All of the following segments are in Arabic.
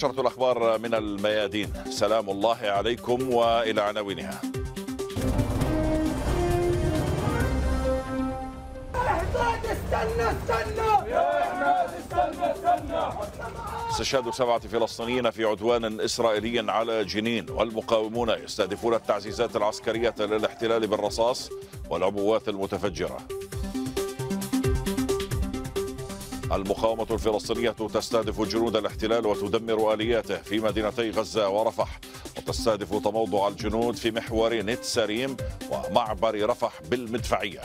نشرة الأخبار من الميادين سلام الله عليكم وإلى عناوينها استشهاد سبعة فلسطينيين في عدوان إسرائيلي على جنين والمقاومون يستهدفون التعزيزات العسكرية للاحتلال بالرصاص والعبوات المتفجرة المقاومة الفلسطينية تستهدف جنود الاحتلال وتدمر آلياته في مدينتي غزة ورفح وتستهدف تموضع الجنود في محور نت سريم ومعبر رفح بالمدفعية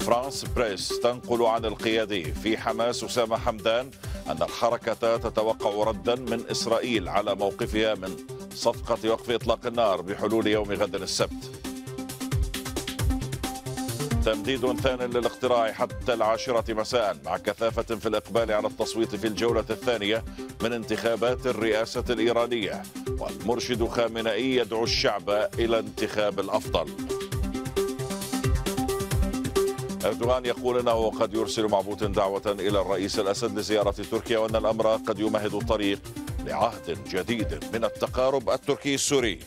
فرانس بريس تنقل عن القيادي في حماس أسامة حمدان أن الحركة تتوقع ردا من إسرائيل على موقفها من صفقة وقف إطلاق النار بحلول يوم غد السبت تمديد ثان للاقتراع حتى العاشرة مساء مع كثافة في الإقبال على التصويت في الجولة الثانية من انتخابات الرئاسة الإيرانية والمرشد خامنئي يدعو الشعب إلى انتخاب الأفضل أردوغان يقول أنه قد يرسل مع بوتين دعوة إلى الرئيس الأسد لزيارة تركيا وأن الأمر قد يمهد الطريق لعهد جديد من التقارب التركي السوري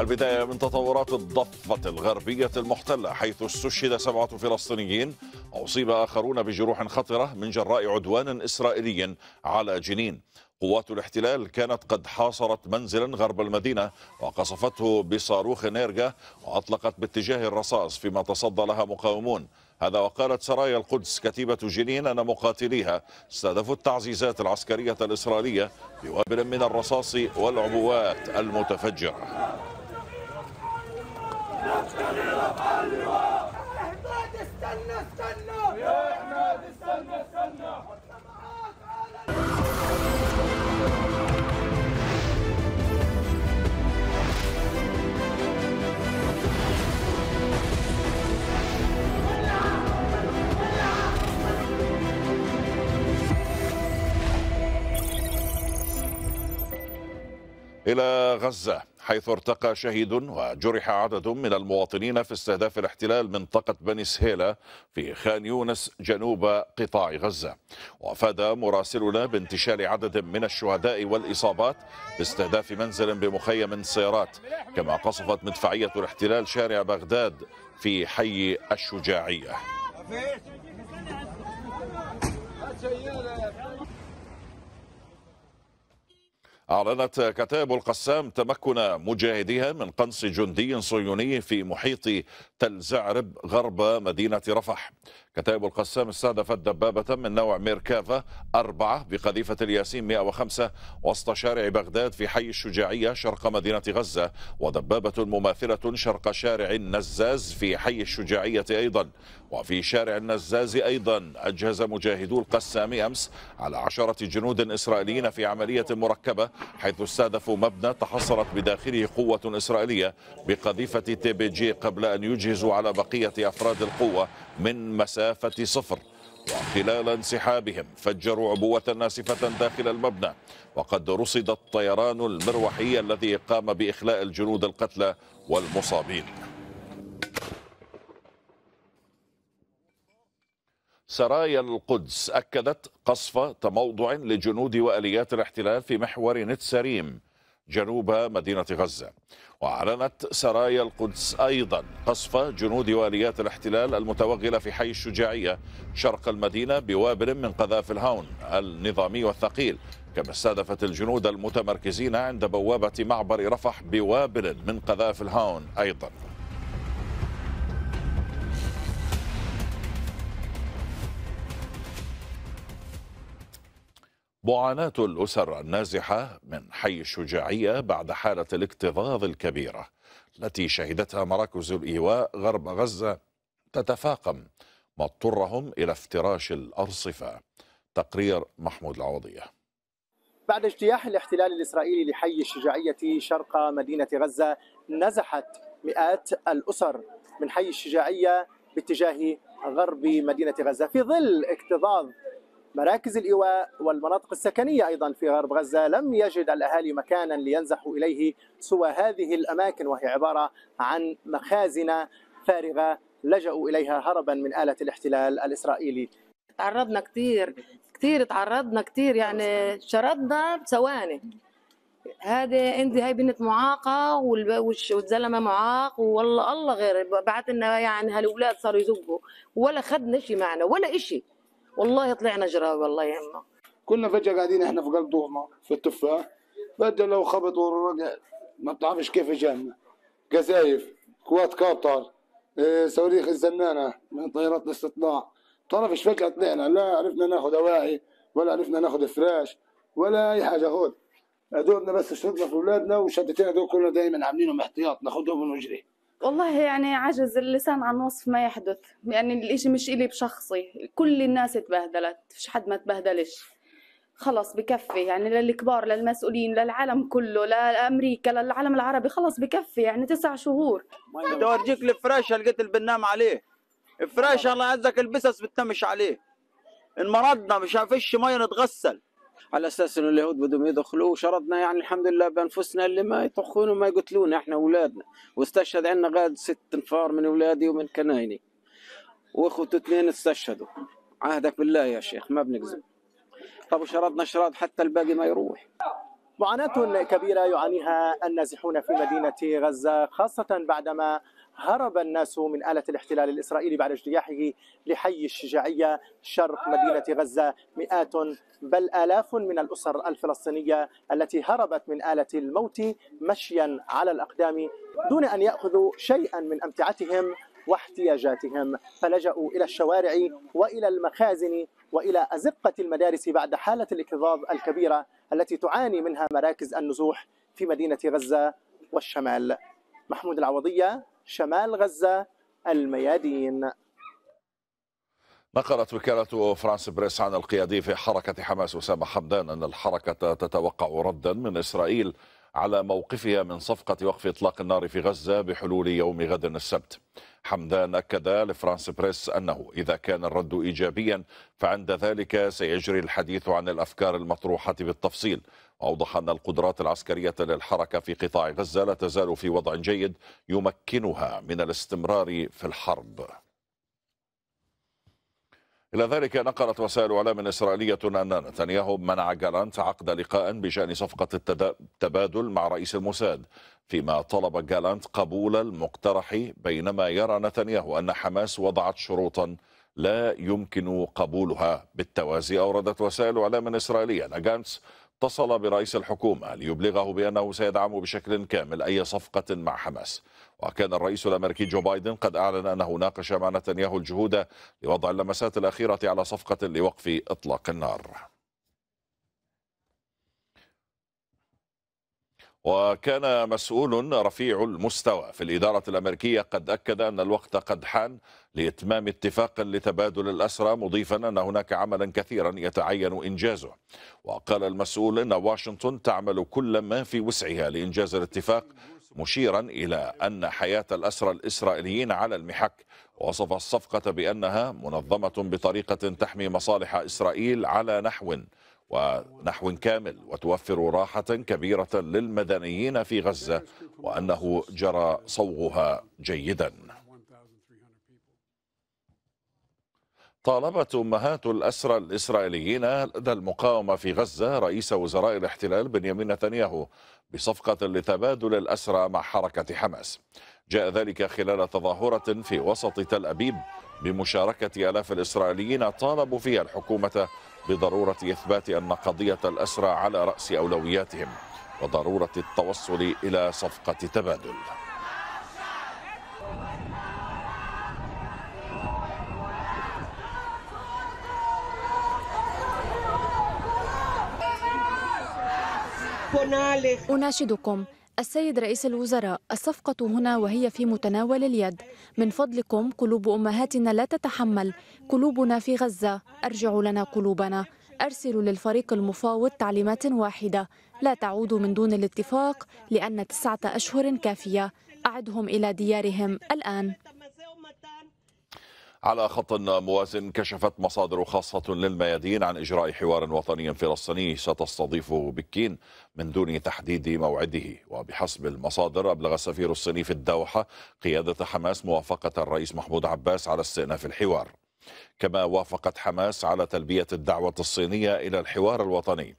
البداية من تطورات الضفة الغربية المحتلة حيث استشهد سبعة فلسطينيين أصيب آخرون بجروح خطرة من جراء عدوان إسرائيلي على جنين قوات الاحتلال كانت قد حاصرت منزلا غرب المدينة وقصفته بصاروخ نيرجا وأطلقت باتجاه الرصاص فيما تصدى لها مقاومون هذا وقالت سرايا القدس كتيبة جنين أن مقاتليها استهدفوا التعزيزات العسكرية الإسرائيلية بوابل من الرصاص والعبوات المتفجرة Dr. Leopold! إلى غزة حيث ارتقى شهيد وجرح عدد من المواطنين في استهداف الاحتلال منطقة بني سهيلة في خان يونس جنوب قطاع غزة وأفاد مراسلنا بانتشال عدد من الشهداء والإصابات باستهداف منزل بمخيم سيارات كما قصفت مدفعية الاحتلال شارع بغداد في حي الشجاعية أعلنت كتائب القسام تمكن مجاهديها من قنص جندي صهيوني في محيط تل زعرب غرب مدينة رفح كتائب القسام استهدفت دبابة من نوع ميركافا أربعة بقذيفة الياسين 105 وسط شارع بغداد في حي الشجاعية شرق مدينة غزة ودبابة مماثلة شرق شارع النزاز في حي الشجاعية أيضا وفي شارع النزاز أيضا أجهز مجاهدو القسام أمس على عشرة جنود إسرائيليين في عملية مركبة حيث استهدفوا مبنى تحصرت بداخله قوة إسرائيلية بقذيفة تي بي جي قبل أن يجهزوا على بقية أفراد القوة من مسافة مسافة صفر وخلال انسحابهم فجروا عبوة ناسفة داخل المبنى وقد رصد الطيران المروحي الذي قام بإخلاء الجنود القتلى والمصابين سرايا القدس أكدت قصف تموضع لجنود وأليات الاحتلال في محور نتسريم جنوب مدينة غزة وأعلنت سرايا القدس أيضا قصف جنود واليات الاحتلال المتوغلة في حي الشجاعية شرق المدينة بوابر من قذاف الهاون النظامي والثقيل كما استهدفت الجنود المتمركزين عند بوابة معبر رفح بوابر من قذاف الهاون أيضا معاناة الأسر النازحة من حي الشجاعية بعد حالة الاكتظاظ الكبيرة التي شهدتها مراكز الإيواء غرب غزة تتفاقم مضطرهم إلى افتراش الأرصفة تقرير محمود العوضية بعد اجتياح الاحتلال الإسرائيلي لحي الشجاعية شرق مدينة غزة نزحت مئات الأسر من حي الشجاعية باتجاه غرب مدينة غزة في ظل اكتظاظ مراكز الإيواء والمناطق السكنية أيضا في غرب غزة لم يجد الأهالي مكانا لينزحوا إليه سوى هذه الأماكن وهي عبارة عن مخازن فارغة لجأوا إليها هربا من آلة الاحتلال الإسرائيلي تعرضنا كثير كثير تعرضنا كثير يعني شردنا بثواني هذه عندي هاي بنت معاقة والزلمة معاق والله الله غير بعت لنا يعني هالاولاد صاروا يزقوا ولا خدنا شيء معنا ولا شيء والله طلعنا جراوي والله يهمه كنا فجاه قاعدين احنا في قلب دوما في التفاح فجاه لو خبط ورقع ما بتعرفش كيف اجانا قذايف كوات قطر إيه صواريخ الزنانه من طيارات الاستطلاع بتعرفش فجاه طلعنا لا عرفنا ناخذ اواعي ولا عرفنا ناخذ فراش ولا اي حاجه هون دوبنا بس شربنا في اولادنا وشدتين هذول كلنا دائما عاملينهم احتياط ناخذهم ونجري والله يعني عجز اللسان عن وصف ما يحدث يعني الإشي مش إلي بشخصي كل الناس تبهدلت فيش حد ما تبهدلش خلص بكفي يعني للكبار للمسؤولين للعالم كله لامريكا للعالم العربي خلص بكفي يعني تسع شهور بدي اورجيك الفراش قلت البنام عليه فراش الله يعزك البسس بتمش عليه انمرضنا مش فيش ميه نتغسل على اساس انه اليهود بدهم يدخلوا وشردنا يعني الحمد لله بانفسنا اللي ما يطخون وما يقتلونا احنا اولادنا واستشهد عندنا غاد ست انفار من اولادي ومن كنايني واخوته اثنين استشهدوا عهدك بالله يا شيخ ما بنكذب طب وشردنا شراد حتى الباقي ما يروح معاناة كبيرة يعانيها النازحون في مدينة غزة خاصة بعدما هرب الناس من آلة الاحتلال الإسرائيلي بعد اجتياحه لحي الشجاعية شرق مدينة غزة مئات بل آلاف من الأسر الفلسطينية التي هربت من آلة الموت مشيا على الأقدام دون أن يأخذوا شيئا من أمتعتهم واحتياجاتهم فلجأوا إلى الشوارع وإلى المخازن وإلى أزقة المدارس بعد حالة الإكتظاظ الكبيرة التي تعاني منها مراكز النزوح في مدينة غزة والشمال محمود العوضية شمال غزة الميادين نقلت وكالة فرانس بريس عن القيادي في حركة حماس أسامة حمدان أن الحركة تتوقع ردا من إسرائيل على موقفها من صفقة وقف إطلاق النار في غزة بحلول يوم غد السبت حمدان أكد لفرانس بريس أنه إذا كان الرد إيجابيا فعند ذلك سيجري الحديث عن الأفكار المطروحة بالتفصيل أوضح أن القدرات العسكرية للحركة في قطاع غزة لا تزال في وضع جيد يمكنها من الاستمرار في الحرب إلى ذلك نقلت وسائل إعلام إسرائيلية أن نتنياهو منع جالانت عقد لقاء بشأن صفقة التبادل مع رئيس الموساد فيما طلب جالانت قبول المقترح بينما يرى نتنياهو أن حماس وضعت شروطا لا يمكن قبولها بالتوازي أوردت وسائل إعلام إسرائيلية أن جانتس اتصل برئيس الحكومة ليبلغه بأنه سيدعم بشكل كامل أي صفقة مع حماس وكان الرئيس الأمريكي جو بايدن قد أعلن أنه ناقش مع نتنياهو الجهود لوضع اللمسات الأخيرة على صفقة لوقف إطلاق النار وكان مسؤول رفيع المستوى في الإدارة الأمريكية قد أكد أن الوقت قد حان لإتمام اتفاق لتبادل الأسرى مضيفا أن هناك عملا كثيرا يتعين إنجازه وقال المسؤول أن واشنطن تعمل كل ما في وسعها لإنجاز الاتفاق مشيرا إلى أن حياة الأسرى الإسرائيليين على المحك وصف الصفقة بأنها منظمة بطريقة تحمي مصالح إسرائيل على نحو ونحو كامل وتوفر راحة كبيرة للمدنيين في غزة وأنه جرى صوغها جيدا طالبت أمهات الأسرى الإسرائيليين لدى المقاومة في غزة رئيس وزراء الاحتلال بنيامين نتنياهو بصفقة لتبادل الأسرى مع حركة حماس جاء ذلك خلال تظاهرة في وسط تل أبيب بمشاركة آلاف الإسرائيليين طالبوا فيها الحكومة بضرورة إثبات أن قضية الأسرى على رأس أولوياتهم وضرورة التوصل إلى صفقة تبادل أناشدكم السيد رئيس الوزراء الصفقة هنا وهي في متناول اليد من فضلكم قلوب أمهاتنا لا تتحمل قلوبنا في غزة أرجعوا لنا قلوبنا أرسلوا للفريق المفاوض تعليمات واحدة لا تعودوا من دون الاتفاق لأن تسعة أشهر كافية أعدهم إلى ديارهم الآن على خط موازن كشفت مصادر خاصة للميادين عن إجراء حوار وطني فلسطيني ستستضيفه بكين من دون تحديد موعده وبحسب المصادر أبلغ السفير الصيني في الدوحة قيادة حماس موافقة الرئيس محمود عباس على استئناف الحوار كما وافقت حماس على تلبية الدعوة الصينية إلى الحوار الوطني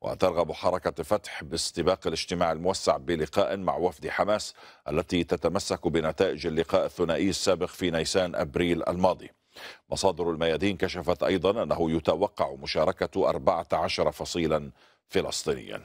وترغب حركة فتح باستباق الاجتماع الموسع بلقاء مع وفد حماس التي تتمسك بنتائج اللقاء الثنائي السابق في نيسان أبريل الماضي مصادر الميادين كشفت أيضا أنه يتوقع مشاركة 14 فصيلا فلسطينيا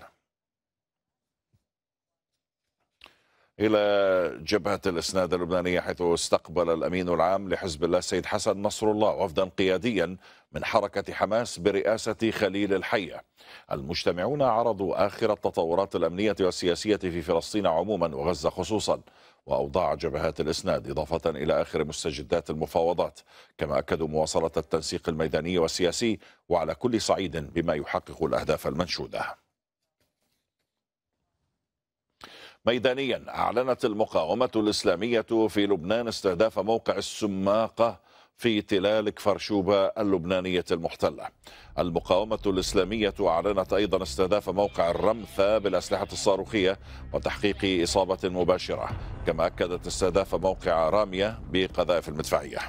إلى جبهة الإسناد اللبنانية حيث استقبل الأمين العام لحزب الله سيد حسن نصر الله وفدا قياديا من حركة حماس برئاسة خليل الحية المجتمعون عرضوا آخر التطورات الأمنية والسياسية في فلسطين عموما وغزة خصوصا وأوضاع جبهات الإسناد إضافة إلى آخر مستجدات المفاوضات كما أكدوا مواصلة التنسيق الميداني والسياسي وعلى كل صعيد بما يحقق الأهداف المنشودة ميدانيا أعلنت المقاومة الإسلامية في لبنان استهداف موقع السماقة في تلال كفرشوبة اللبنانية المحتلة المقاومة الإسلامية أعلنت أيضا استهداف موقع الرمثة بالأسلحة الصاروخية وتحقيق إصابة مباشرة كما أكدت استهداف موقع رامية بقذائف المدفعية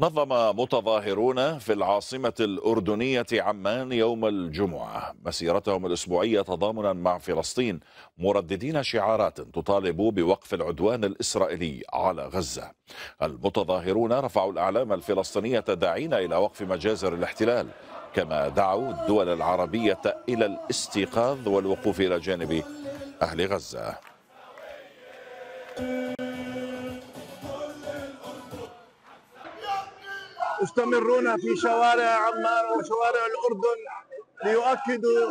نظم متظاهرون في العاصمة الأردنية عمان يوم الجمعة مسيرتهم الأسبوعية تضامنا مع فلسطين مرددين شعارات تطالب بوقف العدوان الإسرائيلي على غزة المتظاهرون رفعوا الأعلام الفلسطينية داعين إلى وقف مجازر الاحتلال كما دعوا الدول العربية إلى الاستيقاظ والوقوف إلى جانب أهل غزة يستمرون في شوارع عمان وشوارع الأردن ليؤكدوا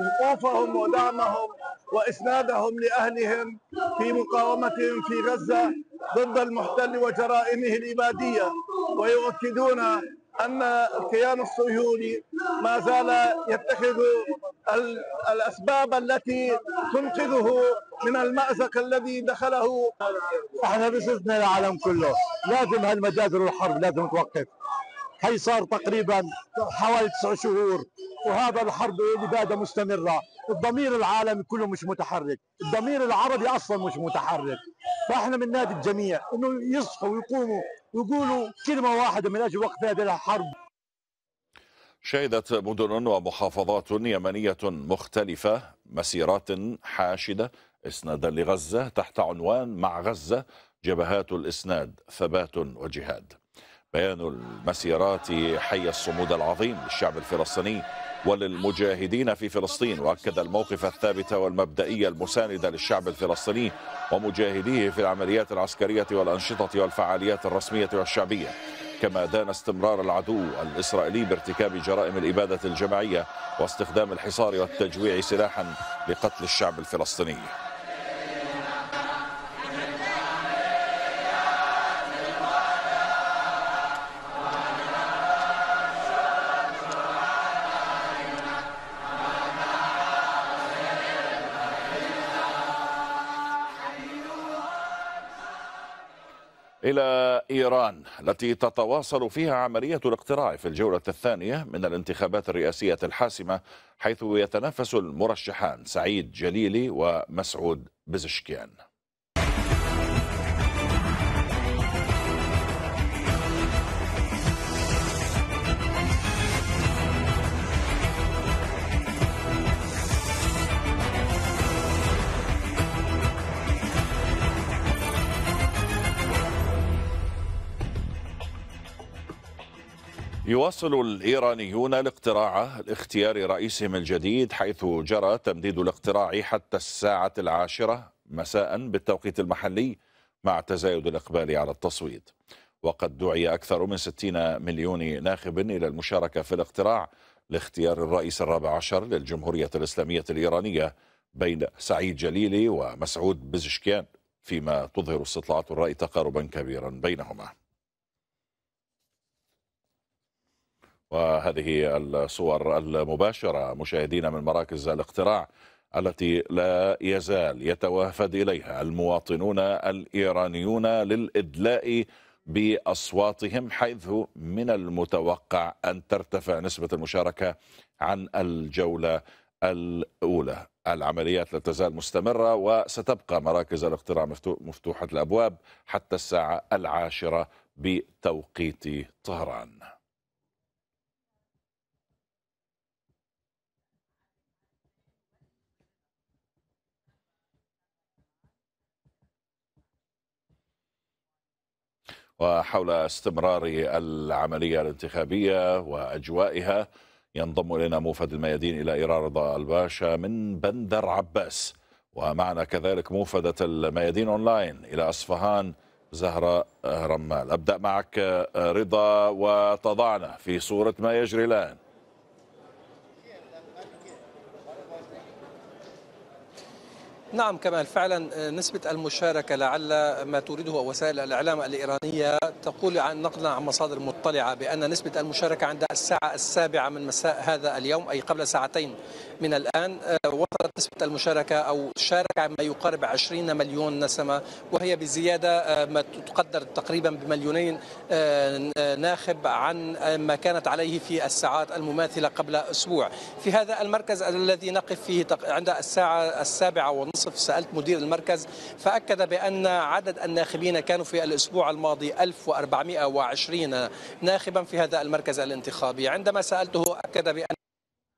وقوفهم ودعمهم وإسنادهم لأهلهم في مقاومتهم في غزة ضد المحتل وجرائمه الإبادية ويؤكدون أن الكيان الصهيوني ما زال يتخذ الأسباب التي تنقذه من المأزق الذي دخله احنا بصدنا العالم كله لازم هالمجازر والحرب لازم توقف هي صار تقريبا حوالي تسع شهور وهذا الحرب الاباده مستمره الضمير العالمي كله مش متحرك الضمير العربي اصلا مش متحرك فاحنا من نادي الجميع انه يصحوا ويقوموا ويقولوا كلمه واحده من اجل وقف هذه الحرب شهدت مدن ومحافظات يمنيه مختلفه مسيرات حاشده اسنادا لغزه تحت عنوان مع غزه جبهات الاسناد ثبات وجهاد بيان المسيرات حي الصمود العظيم للشعب الفلسطيني وللمجاهدين في فلسطين واكد الموقف الثابت والمبدئي المساند للشعب الفلسطيني ومجاهديه في العمليات العسكريه والانشطه والفعاليات الرسميه والشعبيه كما دان استمرار العدو الاسرائيلي بارتكاب جرائم الاباده الجماعيه واستخدام الحصار والتجويع سلاحا لقتل الشعب الفلسطيني إلى إيران التي تتواصل فيها عملية الاقتراع في الجولة الثانية من الانتخابات الرئاسية الحاسمة حيث يتنافس المرشحان سعيد جليلي ومسعود بزشكيان يواصل الإيرانيون الاقتراع لاختيار رئيسهم الجديد حيث جرى تمديد الاقتراع حتى الساعة العاشرة مساء بالتوقيت المحلي مع تزايد الإقبال على التصويت وقد دعي أكثر من 60 مليون ناخب إلى المشاركة في الاقتراع لاختيار الرئيس الرابع عشر للجمهورية الإسلامية الإيرانية بين سعيد جليلي ومسعود بزشكيان فيما تظهر استطلاعات الرأي تقاربا كبيرا بينهما وهذه الصور المباشرة مشاهدين من مراكز الاقتراع التي لا يزال يتوافد إليها المواطنون الإيرانيون للإدلاء بأصواتهم حيث من المتوقع أن ترتفع نسبة المشاركة عن الجولة الأولى العمليات لا تزال مستمرة وستبقى مراكز الاقتراع مفتوحة الأبواب حتى الساعة العاشرة بتوقيت طهران وحول استمرار العملية الانتخابية وأجوائها ينضم إلينا موفد الميادين إلى إرار رضا الباشا من بندر عباس ومعنا كذلك موفدة الميادين أونلاين إلى أصفهان زهرة رمال أبدأ معك رضا وتضعنا في صورة ما يجري الآن نعم كمال فعلا آه، نسبة المشاركة لعل ما تريده وسائل الإعلام الإيرانية تقول عن نقلا عن مصادر مطلعة بأن نسبة المشاركة عند الساعة السابعة من مساء هذا اليوم أي قبل ساعتين من الآن آه، وصلت نسبة المشاركة أو شارك ما يقارب 20 مليون نسمة وهي بزيادة آه، ما تقدر تقريبا بمليونين ناخب عن ما كانت عليه في الساعات المماثلة قبل أسبوع في هذا المركز الذي نقف فيه عند الساعة السابعة ونصف منتصف سألت مدير المركز فأكد بأن عدد الناخبين كانوا في الأسبوع الماضي 1420 ناخبا في هذا المركز الانتخابي عندما سألته أكد بأن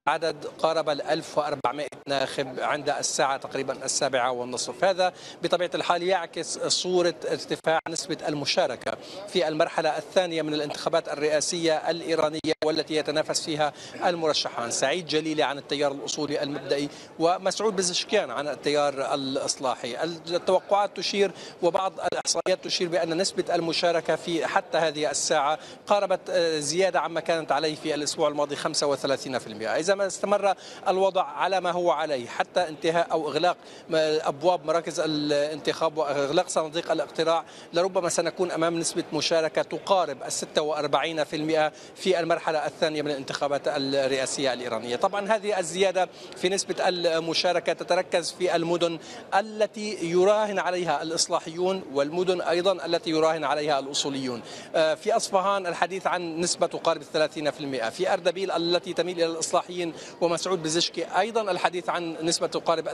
عدد قارب ال 1400 ناخب عند الساعة تقريبا السابعة والنصف هذا بطبيعة الحال يعكس صورة ارتفاع نسبة المشاركة في المرحلة الثانية من الانتخابات الرئاسية الإيرانية والتي يتنافس فيها المرشحان سعيد جليلي عن التيار الأصولي المبدئي ومسعود بزشكيان عن التيار الإصلاحي التوقعات تشير وبعض الإحصائيات تشير بأن نسبة المشاركة في حتى هذه الساعة قاربت زيادة عما كانت عليه في الأسبوع الماضي 35% إذا ما استمر الوضع على ما هو عليه حتى انتهاء أو إغلاق أبواب مراكز الانتخاب وإغلاق صناديق الاقتراع لربما سنكون أمام نسبة مشاركة تقارب ال 46% في المرحلة الثانية من الانتخابات الرئاسية الإيرانية طبعا هذه الزيادة في نسبة المشاركة تتركز في المدن التي يراهن عليها الإصلاحيون والمدن أيضا التي يراهن عليها الأصوليون آه، في أصفهان الحديث عن نسبة تقارب ال 30% في أردبيل التي تميل إلى الإصلاحيين الفلسطينيين ومسعود بزشكي أيضا الحديث عن نسبة تقارب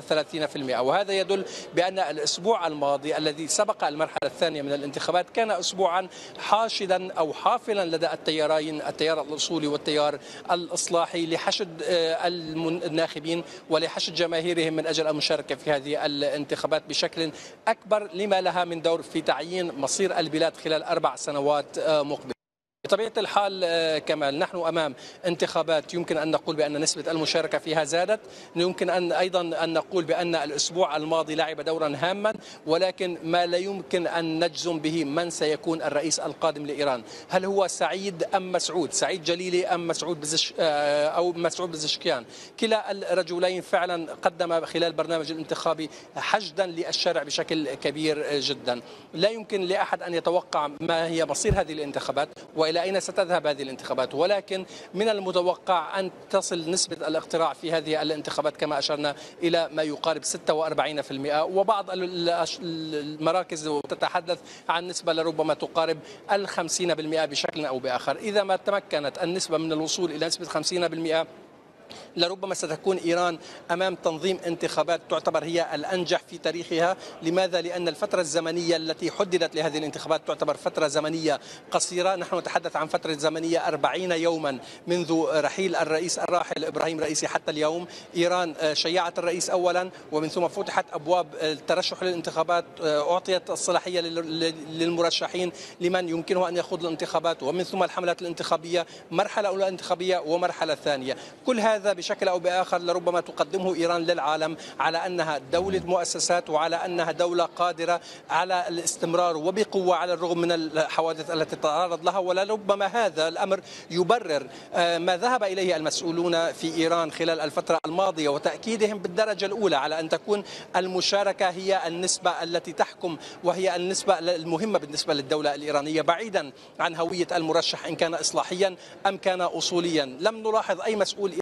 30% وهذا يدل بأن الأسبوع الماضي الذي سبق المرحلة الثانية من الانتخابات كان أسبوعا حاشدا أو حافلا لدى التيارين التيار الأصولي والتيار الإصلاحي لحشد آه، الناخبين ولحشد جماهيرهم من أجل المشاركة في هذه الانتخابات بشكل أكبر لما لها من دور في تعيين مصير البلاد خلال أربع سنوات آه، مقبلة بطبيعة الحال آه، كمال نحن أمام انتخابات يمكن أن نقول بأن نسبة المشاركة فيها زادت يمكن أن أيضا أن نقول بأن الأسبوع الماضي لعب دورا هاما ولكن ما لا يمكن أن نجزم به من سيكون الرئيس القادم لإيران هل هو سعيد أم مسعود سعيد جليلي أم مسعود بزش آه، أو مسعود بزشكيان كلا الرجلين فعلا قدم خلال برنامج الانتخابي حشدا للشارع بشكل كبير جدا لا يمكن لأحد أن يتوقع ما هي مصير هذه الانتخابات وإلى إلى أين ستذهب هذه الانتخابات ولكن من المتوقع أن تصل نسبة الاقتراع في هذه الانتخابات كما أشرنا إلى ما يقارب 46% وبعض المراكز تتحدث عن نسبة لربما تقارب ال 50% بشكل أو بآخر إذا ما تمكنت النسبة من الوصول إلى نسبة 50% لربما ستكون إيران أمام تنظيم انتخابات تعتبر هي الأنجح في تاريخها لماذا؟ لأن الفترة الزمنية التي حددت لهذه الانتخابات تعتبر فترة زمنية قصيرة نحن نتحدث عن فترة زمنية 40 يوما منذ رحيل الرئيس الراحل إبراهيم رئيسي حتى اليوم إيران آه، شيعت الرئيس أولا ومن ثم فتحت أبواب الترشح آه، للانتخابات آه، أعطيت الصلاحية للمرشحين لمن يمكنه أن يخوض الانتخابات ومن ثم الحملات الانتخابية مرحلة أولى انتخابية ومرحلة ثانية كل هذا بشكل أو بآخر لربما تقدمه إيران للعالم على أنها دولة مؤسسات وعلى أنها دولة قادرة على الاستمرار وبقوة على الرغم من الحوادث التي تعرض لها ولربما هذا الأمر يبرر آه، ما ذهب إليه المسؤولون في إيران خلال الفترة الماضية وتأكيدهم بالدرجة الأولى على أن تكون المشاركة هي النسبة التي تحكم وهي النسبة المهمة بالنسبة للدولة الإيرانية بعيدا عن هوية المرشح إن كان إصلاحيا أم كان أصوليا لم نلاحظ أي مسؤول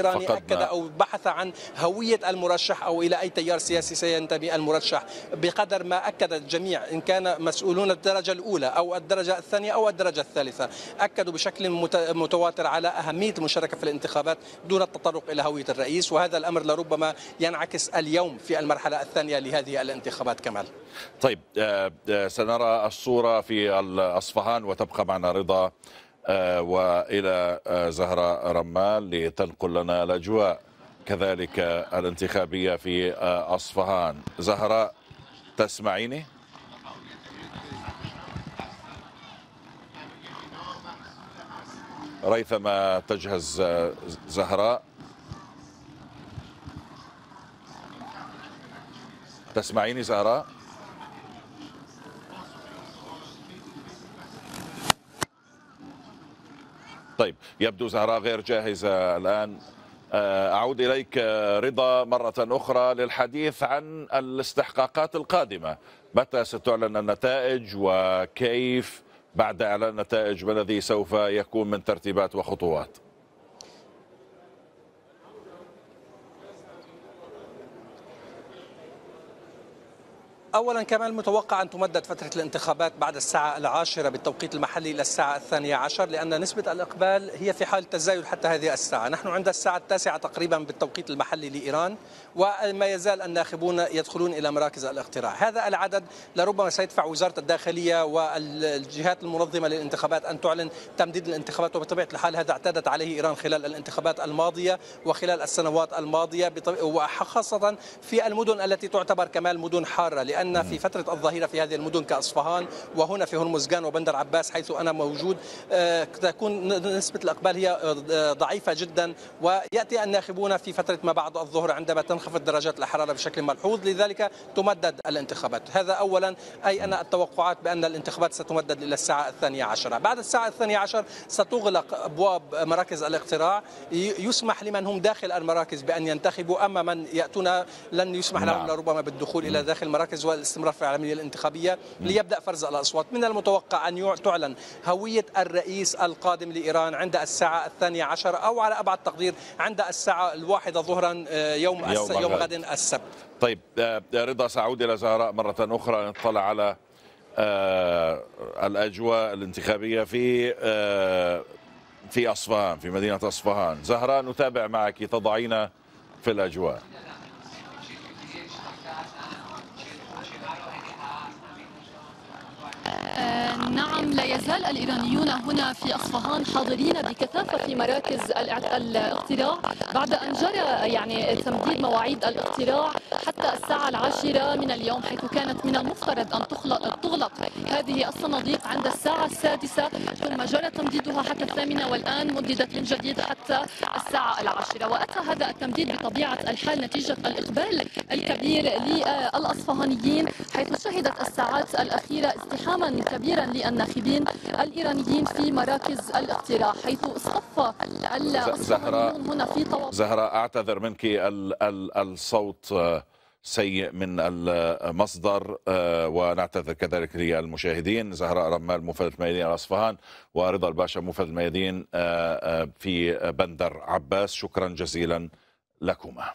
الايراني اكد او بحث عن هويه المرشح او الى اي تيار سياسي سينتمي المرشح بقدر ما اكد الجميع ان كان مسؤولون الدرجه الاولى او الدرجه الثانيه او الدرجه الثالثه اكدوا بشكل متواتر على اهميه المشاركه في الانتخابات دون التطرق الى هويه الرئيس وهذا الامر لربما ينعكس اليوم في المرحله الثانيه لهذه الانتخابات كمال. طيب آه، آه، سنرى الصوره في اصفهان وتبقى معنا رضا آه، والى آه، زهره رمال لتنقل لنا الاجواء كذلك الانتخابيه في آه، اصفهان زهره تسمعيني ريثما تجهز زهراء تسمعيني زهراء طيب يبدو زهراء غير جاهزة الآن آه، أعود إليك آه، رضا مرة أخرى للحديث عن الاستحقاقات القادمة متى ستعلن النتائج وكيف بعد إعلان النتائج ما الذي سوف يكون من ترتيبات وخطوات أولا كمان متوقع أن تمدد فترة الانتخابات بعد الساعة العاشرة بالتوقيت المحلي إلى الساعة الثانية عشر لأن نسبة الإقبال هي في حال تزايد حتى هذه الساعة نحن عند الساعة التاسعة تقريبا بالتوقيت المحلي لإيران وما يزال الناخبون يدخلون إلى مراكز الاقتراع هذا العدد لربما سيدفع وزارة الداخلية والجهات المنظمة للانتخابات أن تعلن تمديد الانتخابات وبطبيعة الحال هذا اعتادت عليه إيران خلال الانتخابات الماضية وخلال السنوات الماضية وخاصة في المدن التي تعتبر كمان مدن حارة لأن أن في فترة الظهيرة في هذه المدن كأصفهان وهنا في هرمزجان وبندر عباس حيث أنا موجود آه، تكون نسبة الإقبال هي آه، ضعيفة جدا ويأتي الناخبون في فترة ما بعد الظهر عندما تنخفض درجات الحرارة بشكل ملحوظ لذلك تمدد الانتخابات هذا أولا أي أن التوقعات بأن الانتخابات ستمدد إلى الساعة الثانية عشرة بعد الساعة الثانية عشر ستغلق أبواب مراكز الاقتراع يسمح لمن هم داخل المراكز بأن ينتخبوا أما من يأتون لن يسمح لهم نعم. ربما بالدخول إلى نعم. داخل المراكز الاجواء الاستمرار في العمليه الانتخابيه ليبدا فرز الاصوات، من المتوقع ان تعلن هويه الرئيس القادم لايران عند الساعه الثانيه عشر او على ابعد تقدير عند الساعه الواحده ظهرا آه، يوم يوم, يوم غد السبت. طيب آه، آه، رضا سعود الى زهراء مره اخرى نطلع على الاجواء الانتخابيه في في اصفهان في مدينه اصفهان زهراء نتابع معك تضعينا في الاجواء نعم لا يزال الإيرانيون هنا في أصفهان حاضرين بكثافة في مراكز الاقتراع بعد أن جرى يعني تمديد مواعيد الاقتراع حتى الساعة العاشرة من اليوم حيث كانت من المفترض أن تغلق, تغلق هذه الصناديق عند الساعة السادسة ثم جرى تمديدها حتى الثامنة والآن مددت من جديد حتى الساعة العاشرة وأتى هذا التمديد بطبيعة الحال نتيجة الإقبال الكبير للأصفهانيين حيث شهدت الساعات الأخيرة ازدحاما كبيرا للناخبين الإيرانيين في مراكز الاقتراع حيث اصطف زهرة هنا في طوابق زهراء أعتذر منك الصوت سيء من المصدر آه، ونعتذر كذلك للمشاهدين زهراء رمال موفد الميادين على اصفهان ورضا الباشا موفد الميادين آه، آه، في بندر عباس شكرا جزيلا لكما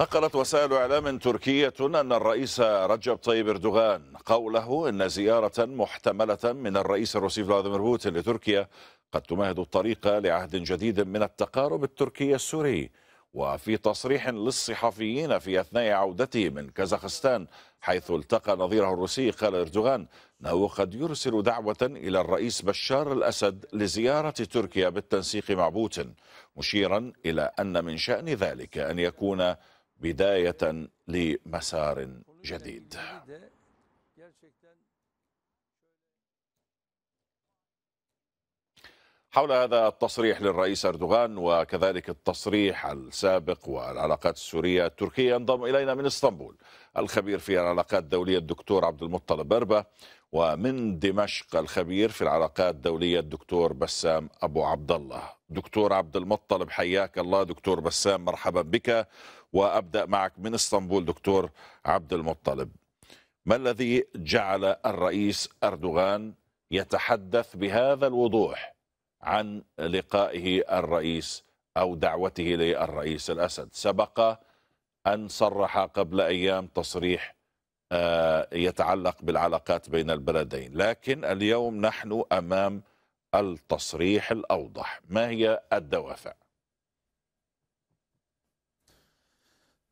نقلت وسائل إعلام تركية أن الرئيس رجب طيب أردوغان قوله أن زيارة محتملة من الرئيس الروسي فلاديمير بوتين لتركيا قد تمهد الطريق لعهد جديد من التقارب التركي السوري وفي تصريح للصحفيين في أثناء عودته من كازاخستان حيث التقى نظيره الروسي قال أردوغان أنه قد يرسل دعوة إلى الرئيس بشار الأسد لزيارة تركيا بالتنسيق مع بوتين مشيرا إلى أن من شأن ذلك أن يكون بداية لمسار جديد حول هذا التصريح للرئيس أردوغان وكذلك التصريح السابق والعلاقات السورية التركية ينضم إلينا من اسطنبول الخبير في العلاقات الدولية الدكتور عبد المطلب بربة ومن دمشق الخبير في العلاقات الدولية الدكتور بسام أبو عبد الله دكتور عبد المطلب حياك الله دكتور بسام مرحبا بك وابدا معك من اسطنبول دكتور عبد المطلب ما الذي جعل الرئيس اردوغان يتحدث بهذا الوضوح عن لقائه الرئيس او دعوته للرئيس الاسد سبق ان صرح قبل ايام تصريح آه، يتعلق بالعلاقات بين البلدين لكن اليوم نحن امام التصريح الأوضح ما هي الدوافع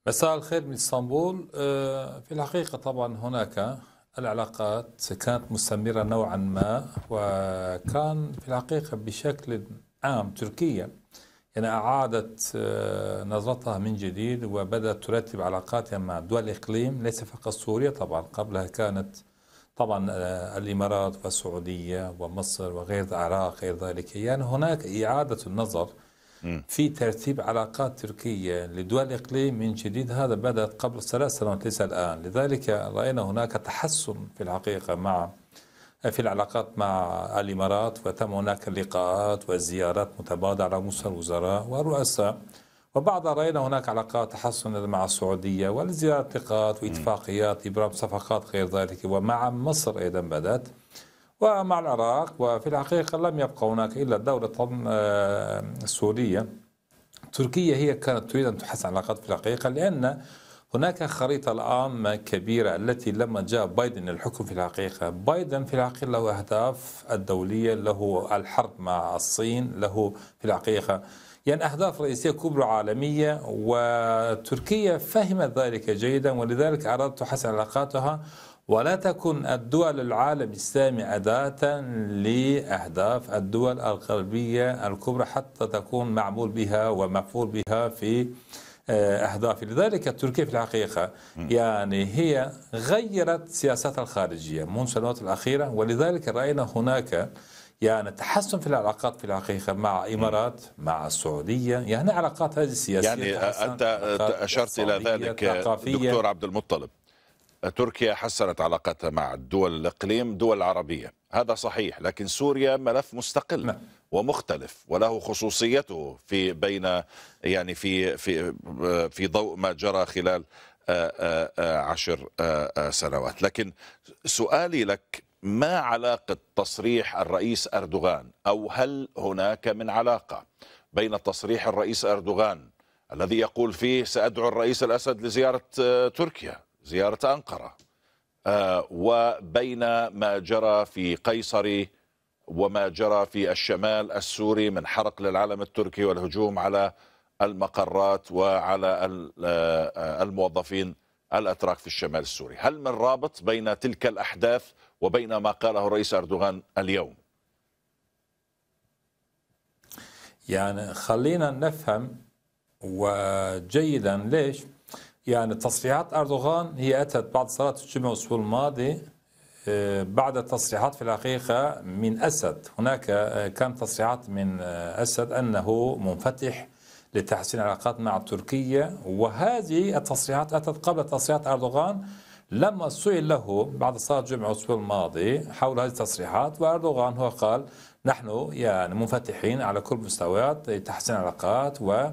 مساء الخير من اسطنبول آه، في الحقيقة طبعا هناك العلاقات كانت مستمرة نوعا ما وكان في الحقيقة بشكل عام تركيا يعني أعادت آه، نظرتها من جديد وبدأت ترتب علاقاتها مع دول الإقليم ليس فقط سوريا طبعا قبلها كانت طبعا آه، الإمارات والسعودية ومصر وغير العراق غير ذلك يعني هناك إعادة النظر في ترتيب علاقات تركيا لدول الإقليم من جديد هذا بدأت قبل ثلاث سنوات ليس الآن لذلك رأينا هناك تحسن في الحقيقة مع آه، في العلاقات مع الإمارات وتم هناك لقاءات وزيارات متبادلة على مستوى الوزراء والرؤساء وبعد راينا هناك علاقات تحسن مع السعوديه والزيارة نقاط واتفاقيات ابرام صفقات غير ذلك ومع مصر ايضا بدات ومع العراق وفي الحقيقه لم يبقى هناك الا الدوله السوريه آه، تركيا هي كانت تريد ان تحسن علاقات في الحقيقه لان هناك خريطة الآن كبيرة التي لما جاء بايدن الحكم في الحقيقة بايدن في الحقيقة له أهداف الدولية له الحرب مع الصين له في الحقيقة يعني أهداف رئيسية كبرى عالمية وتركيا فهمت ذلك جيدا ولذلك أرادت تحسن علاقاتها ولا تكن الدول العالم الإسلامي أداة لأهداف الدول الغربية الكبرى حتى تكون معمول بها ومفعول بها في آه، أهداف لذلك تركيا في الحقيقة يعني هي غيرت سياساتها الخارجية منذ السنوات الأخيرة ولذلك رأينا هناك يعني تحسن في العلاقات في الحقيقة مع إمارات مع السعودية يعني علاقات هذه السياسية يعني أنت أشرت إلى ذلك دكتور عبد المطلب تركيا حسنت علاقتها مع الدول الإقليم دول العربية هذا صحيح لكن سوريا ملف مستقل نعم. ومختلف وله خصوصيته في بين يعني في في في ضوء ما جرى خلال آه، آه، آه، عشر سنوات لكن سؤالي لك ما علاقة تصريح الرئيس أردوغان أو هل هناك من علاقة بين تصريح الرئيس أردوغان الذي يقول فيه سأدعو الرئيس الأسد لزيارة آه، تركيا زيارة أنقرة آه، وبين ما جرى في قيصر وما جرى في الشمال السوري من حرق للعلم التركي والهجوم على المقرات وعلى آه، الموظفين الأتراك في الشمال السوري هل من رابط بين تلك الأحداث وبين ما قاله الرئيس أردوغان اليوم يعني خلينا نفهم وجيدا ليش يعني تصريحات أردوغان هي أتت بعد صلاة الجمعة الأسبوع الماضي آه، بعد تصريحات في الحقيقة من أسد هناك آه، كان تصريحات من آه، أسد أنه منفتح لتحسين العلاقات مع تركيا وهذه التصريحات أتت قبل تصريحات أردوغان لما سئل له بعد صلاة جمعة الأسبوع الماضي حول هذه التصريحات وأردوغان هو قال نحن يعني منفتحين على كل مستويات تحسين العلاقات و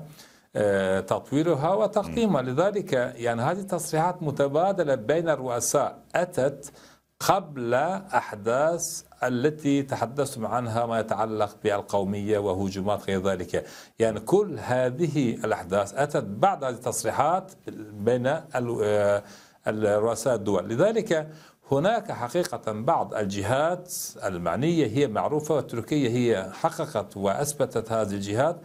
آه، تطويرها وتقديمها لذلك يعني هذه التصريحات متبادلة بين الرؤساء أتت قبل أحداث التي تحدثتم عنها ما يتعلق بالقومية وهجومات غير ذلك يعني كل هذه الأحداث أتت بعد هذه التصريحات بين آه، رؤساء الدول لذلك هناك حقيقة بعض الجهات المعنية هي معروفة والتركية هي حققت وأثبتت هذه الجهات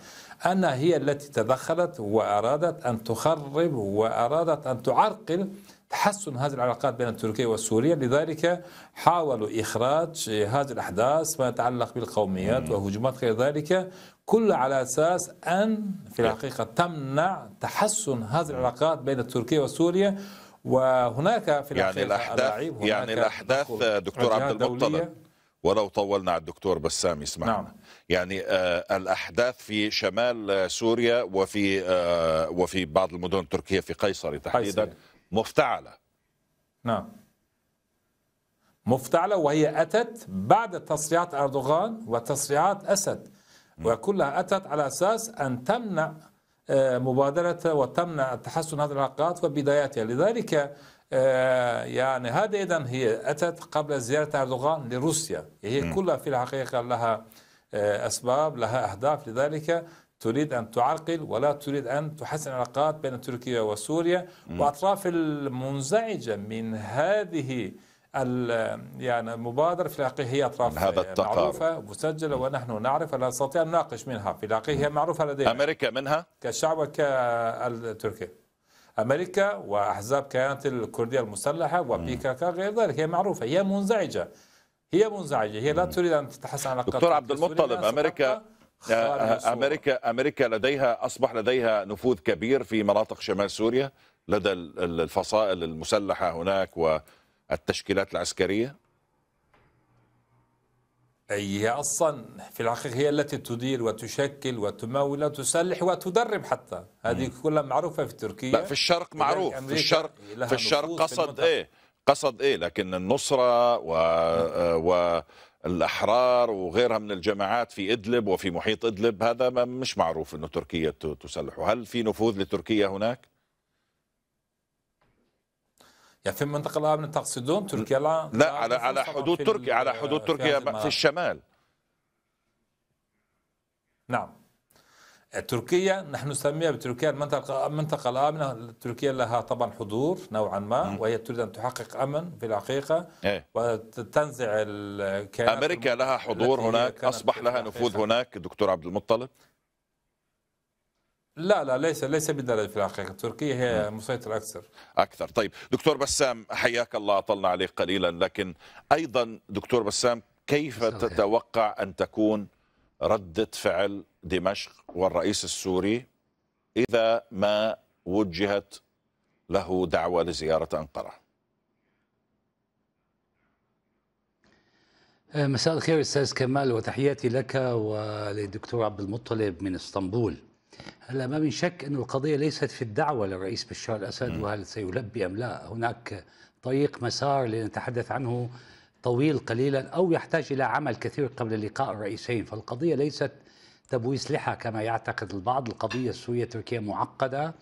أنها هي التي تدخلت وأرادت أن تخرب وأرادت أن تعرقل تحسن هذه العلاقات بين تركيا وسوريا لذلك حاولوا إخراج هذه الأحداث ما يتعلق بالقوميات وهجومات غير ذلك كل على أساس أن في الحقيقة تمنع تحسن هذه العلاقات بين تركيا وسوريا وهناك في يعني الأحداث يعني الأحداث دكتور عبد المطلب ولو طولنا على الدكتور بسام يسمعنا نعم. يعني آه، الأحداث في شمال سوريا وفي آه، وفي بعض المدن التركية في قيصري تحديدا مفتعلة نعم مفتعلة وهي أتت بعد تصريحات أردوغان وتصريحات أسد وكلها أتت على أساس أن تمنع آه، مبادرة وتمنع تحسن هذه العلاقات وبداياتها لذلك آه، يعني هذا إذا هي أتت قبل زيارة أردوغان لروسيا هي كلها في الحقيقة لها آه، أسباب لها أهداف لذلك تريد أن تعرقل ولا تريد أن تحسن العلاقات بين تركيا وسوريا وأطراف المنزعجة من هذه يعني المبادرة في فلاقيه هي أطراف هذا التقارب. معروفة مسجلة ونحن نعرف لا نستطيع أن نناقش منها في فلاقيه هي معروفة لدينا أمريكا منها كالشعب وكالتركي أمريكا وأحزاب كيانات الكردية المسلحة وبيكاكا غير ذلك هي معروفة هي منزعجة هي منزعجة هي لا تريد أن تتحسن علاقات دكتور عبد المطلب أمريكا آه، أمريكا أمريكا لديها أصبح لديها نفوذ كبير في مناطق شمال سوريا لدى الفصائل المسلحة هناك و التشكيلات العسكرية؟ هي أصلا في الحقيقة هي التي تدير وتشكل وتمول وتسلح وتدرب حتى هذه كلها معروفة في تركيا لا في الشرق معروف في الشرق في الشرق قصد إيه قصد إيه لكن النصرة و, والاحرار الأحرار وغيرها من الجماعات في إدلب وفي محيط إدلب هذا ما مش معروف أنه تركيا تسلحه هل في نفوذ لتركيا هناك؟ يعني في المنطقه الامن تقصدون تركيا لا لا على على حدود تركيا على حدود تركيا في, الشمال نعم تركيا نحن نسميها بتركيا المنطقة المنطقة الآمنة تركيا لها طبعا حضور نوعا ما وهي تريد أن تحقق أمن في الحقيقة إيه. وتنزع أمريكا لها حضور هناك أصبح لها نفوذ هناك دكتور عبد المطلب لا لا ليس ليس بدلل في الحقيقه تركيا هي مسيطره اكثر اكثر طيب دكتور بسام حياك الله اطلنا عليك قليلا لكن ايضا دكتور بسام كيف صحيح. تتوقع ان تكون رده فعل دمشق والرئيس السوري اذا ما وجهت له دعوه لزياره انقره مساء الخير استاذ كمال وتحياتي لك وللدكتور عبد المطلب من اسطنبول هلا ما من شك أن القضية ليست في الدعوة للرئيس بشار الأسد وهل سيلبي أم لا هناك طريق مسار لنتحدث عنه طويل قليلا أو يحتاج إلى عمل كثير قبل لقاء الرئيسين فالقضية ليست تبويس لحى كما يعتقد البعض القضية السورية التركية معقدة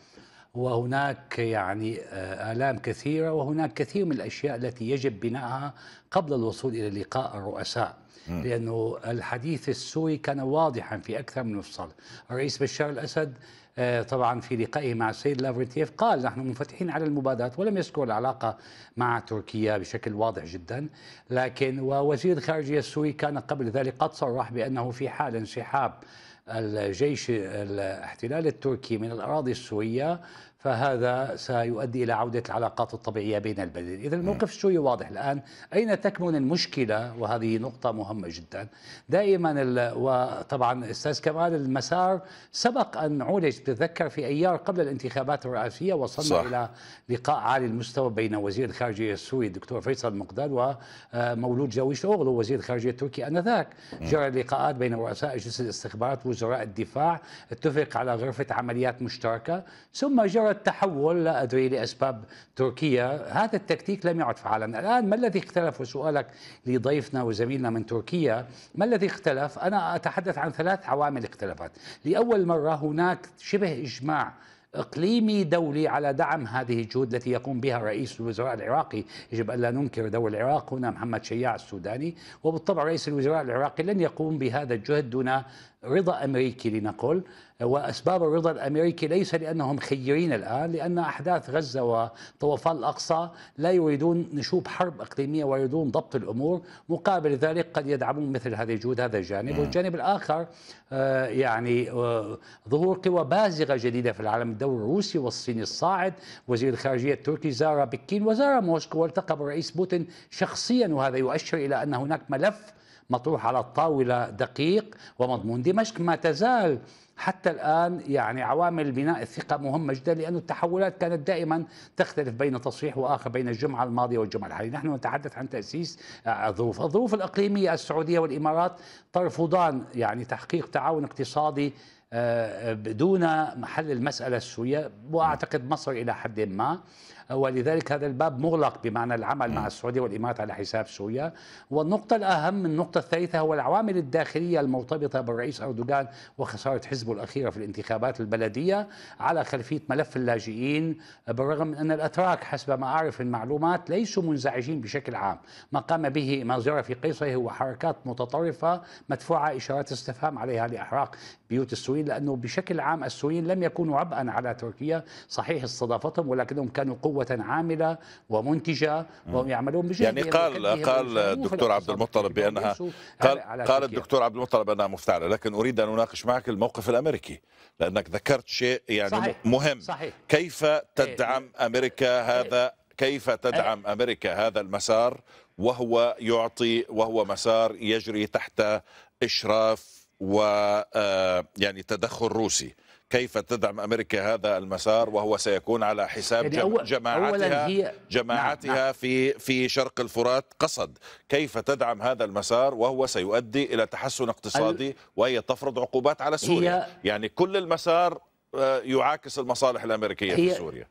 وهناك يعني آه، آلام كثيرة وهناك كثير من الأشياء التي يجب بنائها قبل الوصول إلى لقاء الرؤساء لأن لأنه الحديث السوري كان واضحا في أكثر من مفصل الرئيس بشار الأسد آه، طبعا في لقائه مع السيد لافرتيف قال نحن منفتحين على المبادرات ولم يذكر العلاقة مع تركيا بشكل واضح جدا لكن ووزير الخارجية السوري كان قبل ذلك قد صرح بأنه في حال انسحاب الجيش الاحتلال التركي من الأراضي السورية فهذا سيؤدي إلى عودة العلاقات الطبيعية بين البلدين إذا الموقف السوري واضح الآن أين تكمن المشكلة وهذه نقطة مهمة جدا دائما وطبعا أستاذ كمال المسار سبق أن عولج تتذكر في أيار قبل الانتخابات الرئاسية وصلنا صح. إلى لقاء عالي المستوى بين وزير الخارجية السوري الدكتور فيصل مقداد ومولود آه، جاويش أوغلو وزير الخارجية التركي أنذاك جرى لقاءات بين رؤساء اجهزه الاستخبارات وزراء الدفاع اتفق على غرفة عمليات مشتركة ثم جرى مجرد التحول لا أدري لأسباب تركية هذا التكتيك لم يعد فعالا الآن ما الذي اختلف وسؤالك لضيفنا وزميلنا من تركيا ما الذي اختلف أنا أتحدث عن ثلاث عوامل اختلفت لأول مرة هناك شبه إجماع اقليمي دولي على دعم هذه الجهود التي يقوم بها رئيس الوزراء العراقي، يجب ان لا ننكر دور العراق هنا محمد شياع السوداني، وبالطبع رئيس الوزراء العراقي لن يقوم بهذا الجهد دون رضا امريكي لنقل واسباب الرضا الامريكي ليس لانهم خيرين الان لان احداث غزه وطوفان الاقصى لا يريدون نشوب حرب اقليميه ويريدون ضبط الامور مقابل ذلك قد يدعمون مثل هذه الجهود هذا الجانب نعم. والجانب الاخر آه، يعني آه، ظهور قوى بازغه جديده في العالم الدور الروسي والصيني الصاعد وزير الخارجيه التركي زار بكين وزار موسكو والتقى بالرئيس بوتين شخصيا وهذا يؤشر الى ان هناك ملف مطروح على الطاولة دقيق ومضمون دمشق ما تزال حتى الآن يعني عوامل بناء الثقة مهمة جدا لأن التحولات كانت دائما تختلف بين تصريح وآخر بين الجمعة الماضية والجمعة الحالية نحن نتحدث عن تأسيس الظروف الظروف الإقليمية السعودية والإمارات ترفضان يعني تحقيق تعاون اقتصادي آه، دون حل المسألة السورية وأعتقد مصر إلى حد ما ولذلك هذا الباب مغلق بمعنى العمل مع السعودية والإمارات على حساب سوريا والنقطة الأهم النقطة الثالثة هو العوامل الداخلية المرتبطة بالرئيس أردوغان وخسارة حزبه الأخيرة في الانتخابات البلدية على خلفية ملف اللاجئين بالرغم من أن الأتراك حسب ما أعرف المعلومات ليسوا منزعجين بشكل عام ما قام به ما زار في قيصره هو حركات متطرفة مدفوعة إشارات استفهام عليها لإحراق بيوت السوريين لأنه بشكل عام السوريين لم يكونوا عبئا على تركيا صحيح استضافتهم ولكنهم كانوا قوة قوة عاملة ومنتجة وهم يعملون بجد يعني قال قال الدكتور عبد المطلب بأنها قال, قال الدكتور عبد المطلب أنها مفتعلة لكن أريد أن أناقش معك الموقف الأمريكي لأنك ذكرت شيء يعني صحيح. مهم صحيح. كيف إيه، تدعم إيه. أمريكا هذا إيه. كيف تدعم أمريكا هذا المسار وهو يعطي وهو مسار يجري تحت إشراف و آه، يعني تدخل روسي كيف تدعم امريكا هذا المسار وهو سيكون على حساب يعني جماعتها جماعتها نعم، نعم. في في شرق الفرات قصد كيف تدعم هذا المسار وهو سيؤدي الى تحسن اقتصادي وهي تفرض عقوبات على سوريا يعني كل المسار آه، يعاكس المصالح الامريكيه في سوريا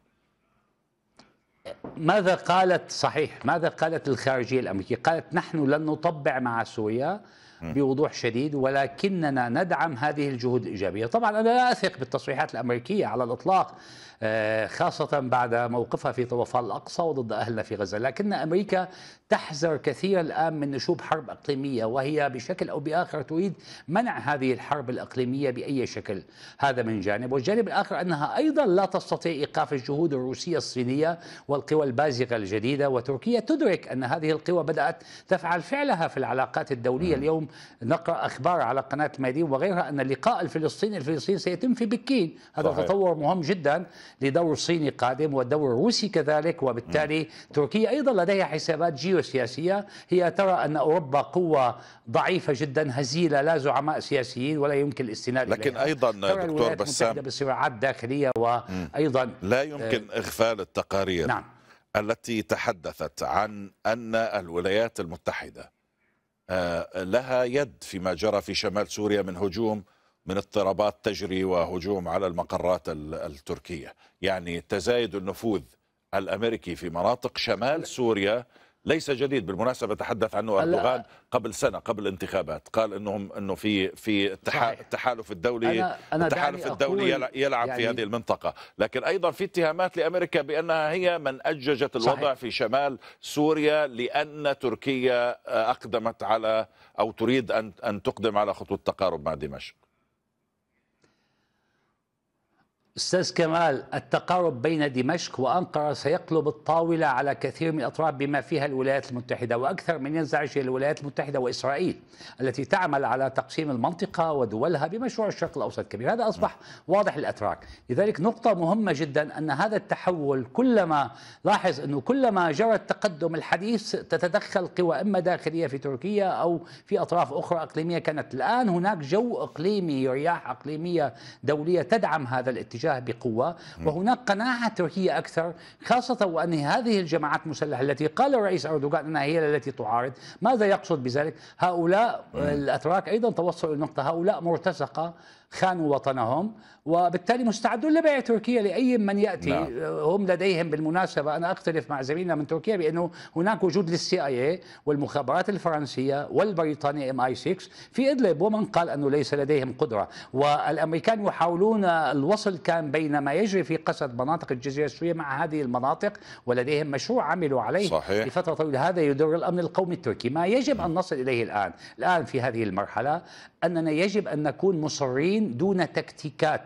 ماذا قالت صحيح ماذا قالت الخارجيه الامريكيه قالت نحن لن نطبع مع سوريا بوضوح شديد ولكننا ندعم هذه الجهود الإيجابية طبعا أنا لا أثق بالتصريحات الأمريكية على الإطلاق آه، خاصة بعد موقفها في طوفان الأقصى وضد أهلنا في غزة لكن أمريكا تحذر كثيرا الآن من نشوب حرب أقليمية وهي بشكل أو بآخر تريد منع هذه الحرب الأقليمية بأي شكل هذا من جانب والجانب الآخر أنها أيضا لا تستطيع إيقاف الجهود الروسية الصينية والقوى البازغة الجديدة وتركيا تدرك أن هذه القوى بدأت تفعل فعلها في العلاقات الدولية اليوم نقرأ أخبار على قناة ميدين وغيرها أن اللقاء الفلسطيني الفلسطيني سيتم في بكين هذا صحيح. تطور مهم جدا لدور صيني قادم والدور الروسي كذلك وبالتالي م. تركيا أيضا لديها حسابات جيو والسياسية هي ترى أن أوروبا قوة ضعيفة جدا هزيلة لا زعماء سياسيين ولا يمكن الاستناد لكن إليها. أيضا دكتور بسام بصراعات داخلية وأيضا لا آه، يمكن إغفال التقارير نعم. التي تحدثت عن أن الولايات المتحدة آه، لها يد فيما جرى في شمال سوريا من هجوم من اضطرابات تجري وهجوم على المقرات التركية يعني تزايد النفوذ الأمريكي في مناطق شمال سوريا ليس جديد بالمناسبه تحدث عنه اردوغان قبل سنه قبل الانتخابات قال انهم انه في في التحالف الدولي أنا أنا التحالف الدولي يلعب يعني في هذه المنطقه لكن ايضا في اتهامات لامريكا بانها هي من اججت الوضع صحيح. في شمال سوريا لان تركيا آه، اقدمت على او تريد ان ان تقدم على خطوه تقارب مع دمشق استاذ كمال التقارب بين دمشق وانقره سيقلب الطاوله على كثير من الاطراف بما فيها الولايات المتحده واكثر من ينزعج الولايات المتحده واسرائيل التي تعمل على تقسيم المنطقه ودولها بمشروع الشرق الاوسط الكبير، هذا اصبح واضح الاتراك، لذلك نقطه مهمه جدا ان هذا التحول كلما لاحظ انه كلما جرى التقدم الحديث تتدخل قوى اما داخليه في تركيا او في اطراف اخرى اقليميه كانت الان هناك جو اقليمي رياح اقليميه دوليه تدعم هذا الاتجاه الاتجاه بقوة وهناك قناعة تركية أكثر خاصة وأن هذه الجماعات المسلحة التي قال الرئيس أردوغان أنها هي التي تعارض ماذا يقصد بذلك هؤلاء الأتراك أيضا توصلوا النقطة هؤلاء مرتزقة خانوا وطنهم وبالتالي مستعدون لبيع تركيا لاي من ياتي نعم. هم لديهم بالمناسبه انا اختلف مع زميلنا من تركيا بانه هناك وجود للسي اي اي والمخابرات الفرنسيه والبريطانيه ام اي 6 في ادلب ومن قال انه ليس لديهم قدره والامريكان يحاولون الوصل كان بين ما يجري في قسد مناطق الجزيره السوريه مع هذه المناطق ولديهم مشروع عملوا عليه صحيح. لفتره طويله هذا يدر الامن القومي التركي ما يجب ان نصل اليه الان الان في هذه المرحله اننا يجب ان نكون مصرين دون تكتيكات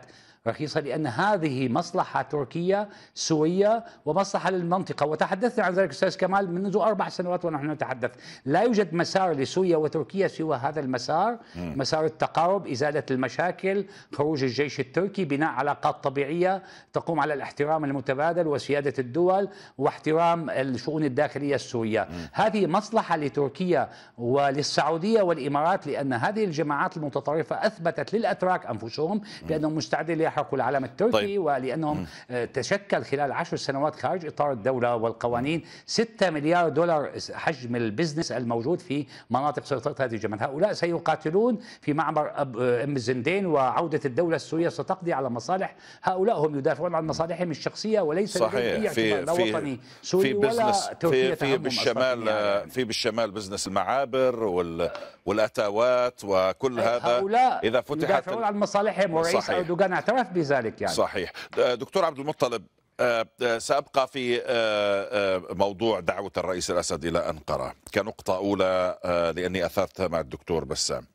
رخيصة لأن هذه مصلحة تركية سورية ومصلحة للمنطقة وتحدثنا عن ذلك أستاذ كمال منذ أربع سنوات ونحن نتحدث لا يوجد مسار لسوريا وتركيا سوى هذا المسار م. مسار التقارب إزالة المشاكل خروج الجيش التركي بناء علاقات طبيعية تقوم على الاحترام المتبادل وسيادة الدول واحترام الشؤون الداخلية السورية م. هذه مصلحة لتركيا وللسعودية والإمارات لأن هذه الجماعات المتطرفة أثبتت للأتراك أنفسهم بأنهم مستعدين يستحقوا العلم التركي طيب. ولأنهم آه، تشكل خلال عشر سنوات خارج إطار الدولة والقوانين 6 مليار دولار حجم البزنس الموجود في مناطق سيطرة هذه الجماعات هؤلاء سيقاتلون في معبر آه، أم الزندين وعودة الدولة السورية ستقضي على مصالح هؤلاء هم يدافعون عن مصالحهم الشخصية وليس صحيح في في وطني سوري في ولا في, في بالشمال يعني. في بالشمال بزنس المعابر وال والاتاوات وكل طيب، هذا هؤلاء اذا فتحت يدافعون عن مصالحهم ورئيس اردوغان اعترف يعترف بذلك يعني صحيح دكتور عبد المطلب آه، آه، سأبقى في آه، موضوع دعوة الرئيس الأسد إلى أنقرة كنقطة أولى لأني أثرتها مع الدكتور بسام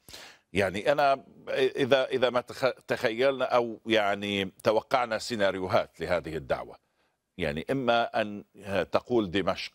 يعني أنا إذا إذا ما تخيلنا أو يعني توقعنا سيناريوهات لهذه الدعوة يعني إما أن تقول دمشق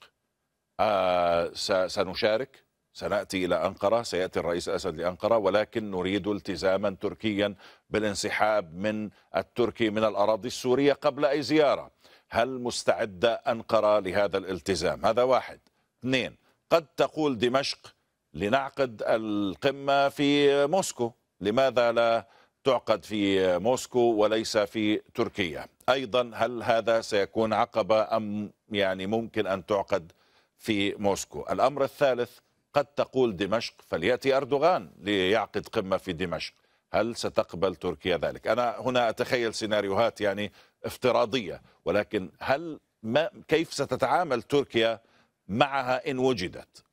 سنشارك سناتي الى انقره سياتي الرئيس اسد لانقره ولكن نريد التزاما تركيا بالانسحاب من التركي من الاراضي السوريه قبل اي زياره هل مستعده انقره لهذا الالتزام هذا واحد اثنين قد تقول دمشق لنعقد القمه في موسكو لماذا لا تعقد في موسكو وليس في تركيا ايضا هل هذا سيكون عقبه ام يعني ممكن ان تعقد في موسكو الامر الثالث قد تقول دمشق فليأتي أردوغان ليعقد قمة في دمشق هل ستقبل تركيا ذلك أنا هنا أتخيل سيناريوهات يعني افتراضية ولكن هل ما كيف ستتعامل تركيا معها إن وجدت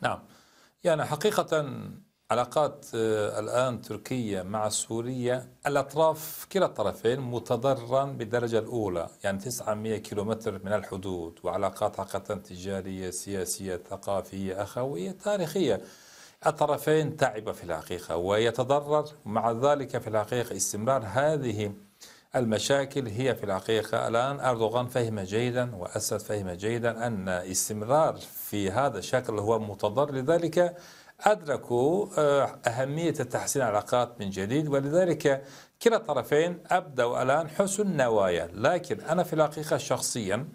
نعم يعني حقيقة علاقات آه، الآن تركيا مع سوريا الأطراف كلا الطرفين متضررا بالدرجة الأولى يعني 900 كيلومتر من الحدود وعلاقات حقيقة تجارية سياسية ثقافية أخوية تاريخية الطرفين تعب في الحقيقة ويتضرر مع ذلك في الحقيقة استمرار هذه المشاكل هي في الحقيقة الآن أردوغان فهم جيدا وأسد فهم جيدا أن استمرار في هذا الشكل هو متضرر لذلك أدركوا آه، أهمية تحسين العلاقات من جديد ولذلك كلا الطرفين أبدوا الآن حسن نوايا لكن أنا في الحقيقة شخصيا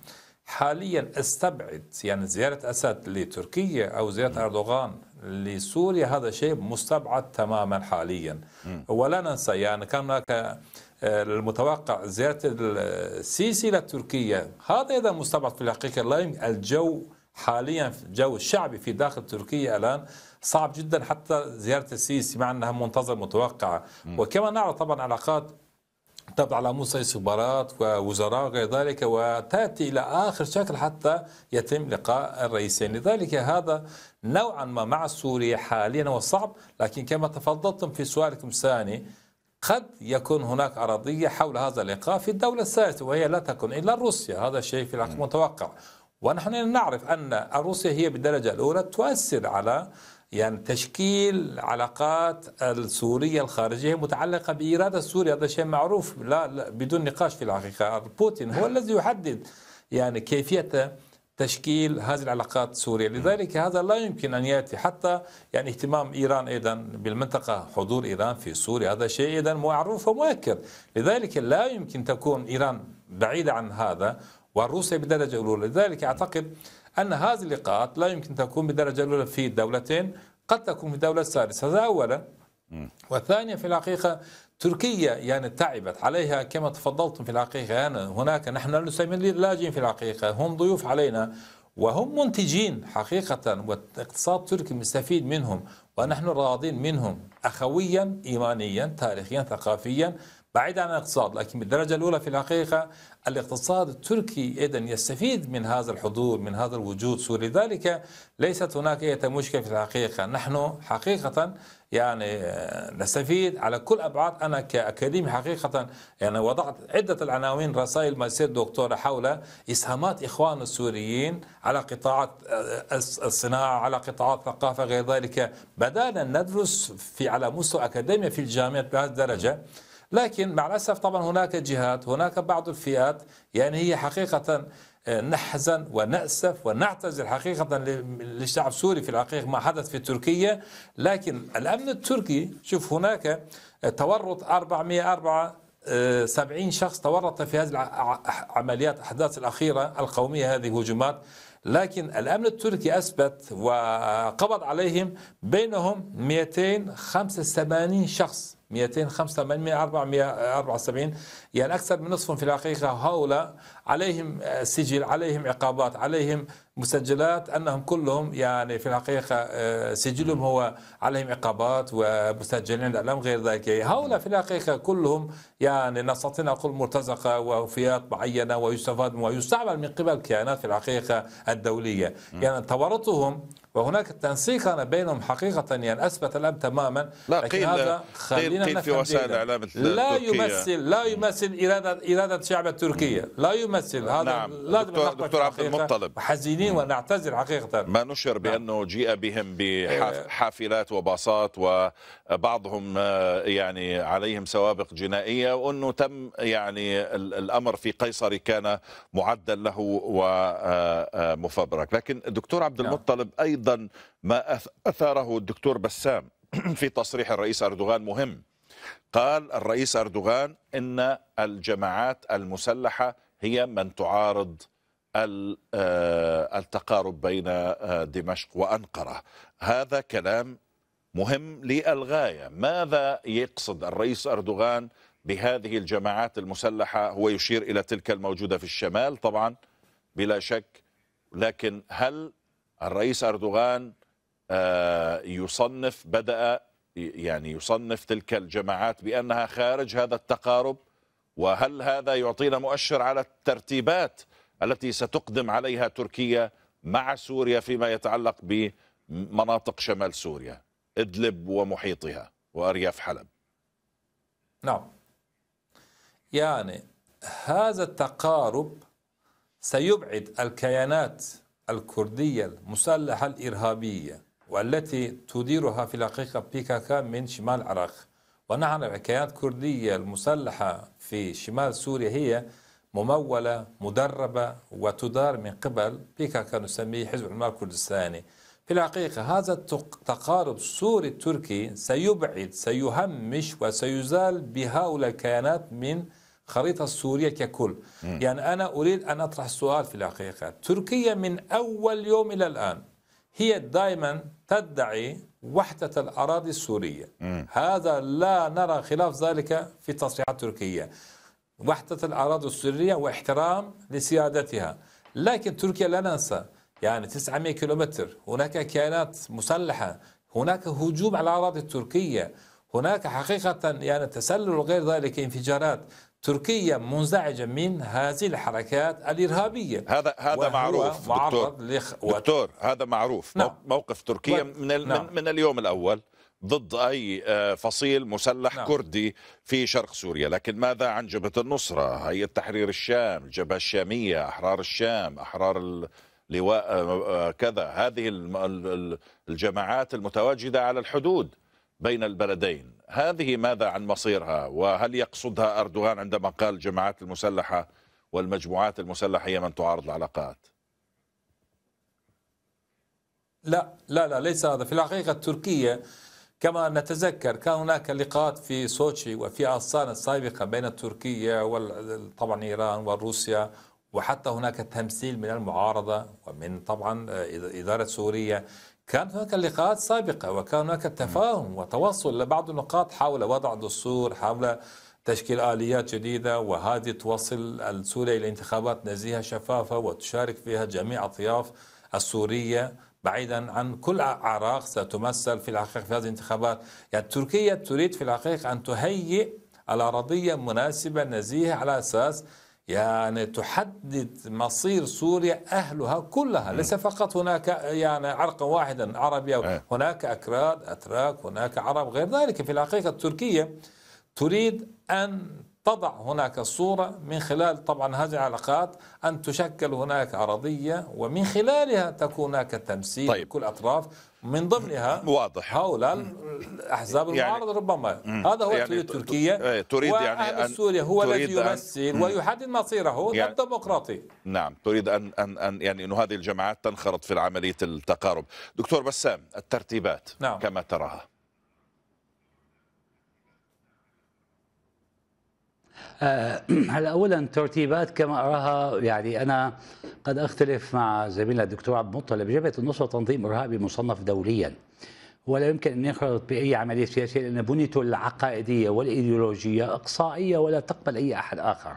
حاليا استبعد يعني زيارة أسد لتركيا أو زيارة أردوغان لسوريا هذا شيء مستبعد تماما حاليا ولا ننسى يعني كان هناك آه، المتوقع زيارة السيسي لتركيا هذا أيضا مستبعد في الحقيقة لا الجو حاليا جو الشعبي في داخل تركيا الان صعب جدا حتى زياره السيسي مع انها منتظره متوقعه وكما نرى طبعا علاقات تبع على موسى استخبارات ووزراء وغير ذلك وتاتي الى اخر شكل حتى يتم لقاء الرئيسين، لذلك هذا نوعا ما مع سوريا حاليا وصعب لكن كما تفضلتم في سؤالكم الثاني قد يكون هناك أراضية حول هذا اللقاء في الدولة الثالثة وهي لا تكون إلا روسيا هذا الشيء في العقل متوقع ونحن نعرف أن روسيا هي بالدرجة الأولى تؤثر على يعني تشكيل علاقات السورية الخارجية متعلقة بإرادة سوريا هذا شيء معروف لا, لا بدون نقاش في الحقيقة بوتين هو الذي يحدد يعني كيفية تشكيل هذه العلاقات السورية لذلك هذا لا يمكن أن يأتي حتى يعني اهتمام إيران أيضا بالمنطقة حضور إيران في سوريا هذا شيء أيضا معروف ومؤكد لذلك لا يمكن تكون إيران بعيدة عن هذا والروسيا بالدرجة الأولى لذلك أعتقد أن هذه اللقاءات لا يمكن تكون بالدرجة الأولى في دولتين قد تكون في دولة ثالثة هذا أولا وثانيا في الحقيقة تركيا يعني تعبت عليها كما تفضلتم في الحقيقة يعني هناك نحن لسنا لاجئين في الحقيقة هم ضيوف علينا وهم منتجين حقيقة والاقتصاد التركي مستفيد منهم ونحن راضين منهم أخويا إيمانيا تاريخيا ثقافيا بعيد عن الاقتصاد لكن بالدرجة الأولى في الحقيقة الاقتصاد التركي أيضا يستفيد من هذا الحضور من هذا الوجود سوري لذلك ليست هناك أي مشكلة في الحقيقة نحن حقيقة يعني آه، نستفيد على كل ابعاد انا كاكاديمي حقيقه يعني وضعت عده العناوين رسائل مسير دكتوره حول اسهامات اخوان السوريين على قطاعات آه، آه، الصناعه على قطاعات الثقافه غير ذلك بدانا ندرس في على مستوى اكاديمي في الجامعه بهذه الدرجه لكن مع الأسف طبعا هناك جهات هناك بعض الفئات يعني هي حقيقة آه، نحزن ونأسف ونعتذر حقيقة للشعب السوري في الحقيقة ما حدث في تركيا لكن الأمن التركي شوف هناك آه، تورط 474 آه، شخص تورط في هذه العمليات الاحداث الاخيره القوميه هذه هجمات لكن الامن التركي اثبت وقبض عليهم بينهم 285 شخص 205 800 474 يعني أكثر من نصفهم في الحقيقة هؤلاء عليهم سجل عليهم عقابات عليهم مسجلات أنهم كلهم يعني في الحقيقة آه، سجلهم هو عليهم عقابات ومسجلين الألم غير ذلك هؤلاء في الحقيقة كلهم يعني نستطيع أقول مرتزقة ووفيات معينة ويستفاد ويستعمل من قبل الكيانات في الحقيقة الدولية يعني تورطهم وهناك تنسيق بينهم حقيقة يعني أثبت الأمر تماما لا لكن قيل هذا خلينا قيل في وسائل الإعلام لا يمثل لا يمثل إرادة إرادة شعب التركية لا يمثل هذا نعم. لازم دكتور, دكتور عبد المطلب حزينين ونعتذر حقيقة ما نشر نعم. بأنه جيء بهم آه. بحافلات وباصات وبعضهم آه، يعني عليهم سوابق جنائية وأنه تم يعني الأمر في قيصري كان معدل له ومفبرك آه، لكن الدكتور عبد نعم. المطلب أيضا ايضا ما اثاره الدكتور بسام في تصريح الرئيس اردوغان مهم قال الرئيس اردوغان ان الجماعات المسلحه هي من تعارض آه، التقارب بين آه، دمشق وانقره هذا كلام مهم للغايه ماذا يقصد الرئيس اردوغان بهذه الجماعات المسلحه هو يشير الى تلك الموجوده في الشمال طبعا بلا شك لكن هل الرئيس أردوغان آه، يصنف بدأ يعني يصنف تلك الجماعات بأنها خارج هذا التقارب وهل هذا يعطينا مؤشر على الترتيبات التي ستقدم عليها تركيا مع سوريا فيما يتعلق بمناطق شمال سوريا إدلب ومحيطها وأرياف حلب نعم يعني هذا التقارب سيبعد الكيانات الكردية المسلحة الإرهابية والتي تديرها في الحقيقة بيكاكا من شمال العراق ونعرف الكيانات الكردية المسلحة في شمال سوريا هي ممولة مدربة وتدار من قبل بيكاكا نسميه حزب العمال الكردستاني في الحقيقة هذا التقارب السوري التركي سيبعد سيهمش وسيزال بهؤلاء الكيانات من خريطة سوريا ككل م. يعني أنا أريد أن أطرح سؤال في الحقيقة تركيا من أول يوم إلى الآن هي دائما تدعي وحدة الأراضي السورية م. هذا لا نرى خلاف ذلك في تصريحات تركيا وحدة الأراضي السورية واحترام لسيادتها لكن تركيا لا ننسى يعني 900 كيلومتر هناك كيانات مسلحة هناك هجوم على الأراضي التركية هناك حقيقة يعني تسلل وغير ذلك انفجارات تركيا منزعجه من هذه الحركات الارهابيه هذا هذا معروف دكتور لخ... دكتور هذا معروف نعم. موقف تركيا نعم. من ال... نعم. من اليوم الاول ضد اي آه، فصيل مسلح نعم. كردي في شرق سوريا، لكن ماذا عن جبهه النصره، هيئه تحرير الشام، الجبهه الشاميه، احرار الشام، احرار اللواء آه، آه، كذا، هذه الجماعات المتواجده على الحدود بين البلدين هذه ماذا عن مصيرها وهل يقصدها أردوغان عندما قال الجماعات المسلحة والمجموعات المسلحة هي من تعارض العلاقات لا لا لا ليس هذا في الحقيقة التركية كما نتذكر كان هناك لقاءات في سوتشي وفي أصان السابقة بين تركيا طبعا إيران وروسيا وحتى هناك تمثيل من المعارضة ومن طبعا إدارة سوريا كان هناك لقاءات سابقة وكان هناك تفاهم وتواصل لبعض النقاط حول وضع دستور حول تشكيل آليات جديدة وهذه توصل سوريا إلى انتخابات نزيهة شفافة وتشارك فيها جميع أطياف السورية بعيدا عن كل أعراق ستمثل في الحقيقة في هذه الانتخابات يعني تركيا تريد في الحقيقة أن تهيئ الأراضية مناسبة نزيهة على أساس يعني تحدد مصير سوريا أهلها كلها ليس فقط هناك يعني عرقا واحدا عربيا آه. هناك أكراد أتراك هناك عرب غير ذلك في الحقيقة التركية تريد أن تضع هناك صورة من خلال طبعا هذه العلاقات أن تشكل هناك عرضية ومن خلالها تكون هناك تمثيل طيب. كل أطراف من ضمنها واضح هؤلاء الاحزاب يعني المعارضه يعني ربما هذا هو يعني تركيا إيه، تريد يعني ان سوريا هو الذي يمثل ويحدد مصيره يعني الديمقراطي نعم تريد ان ان ان يعني انه هذه الجماعات تنخرط في عمليه التقارب دكتور بسام الترتيبات نعم. كما تراها آه، هلا اولا ترتيبات كما اراها يعني انا قد اختلف مع زميلنا الدكتور عبد المطلب جبهه النصره تنظيم ارهابي مصنف دوليا ولا يمكن ان ينخرط باي عمليه سياسيه لان بنيته العقائديه والايديولوجيه اقصائيه ولا تقبل اي احد اخر.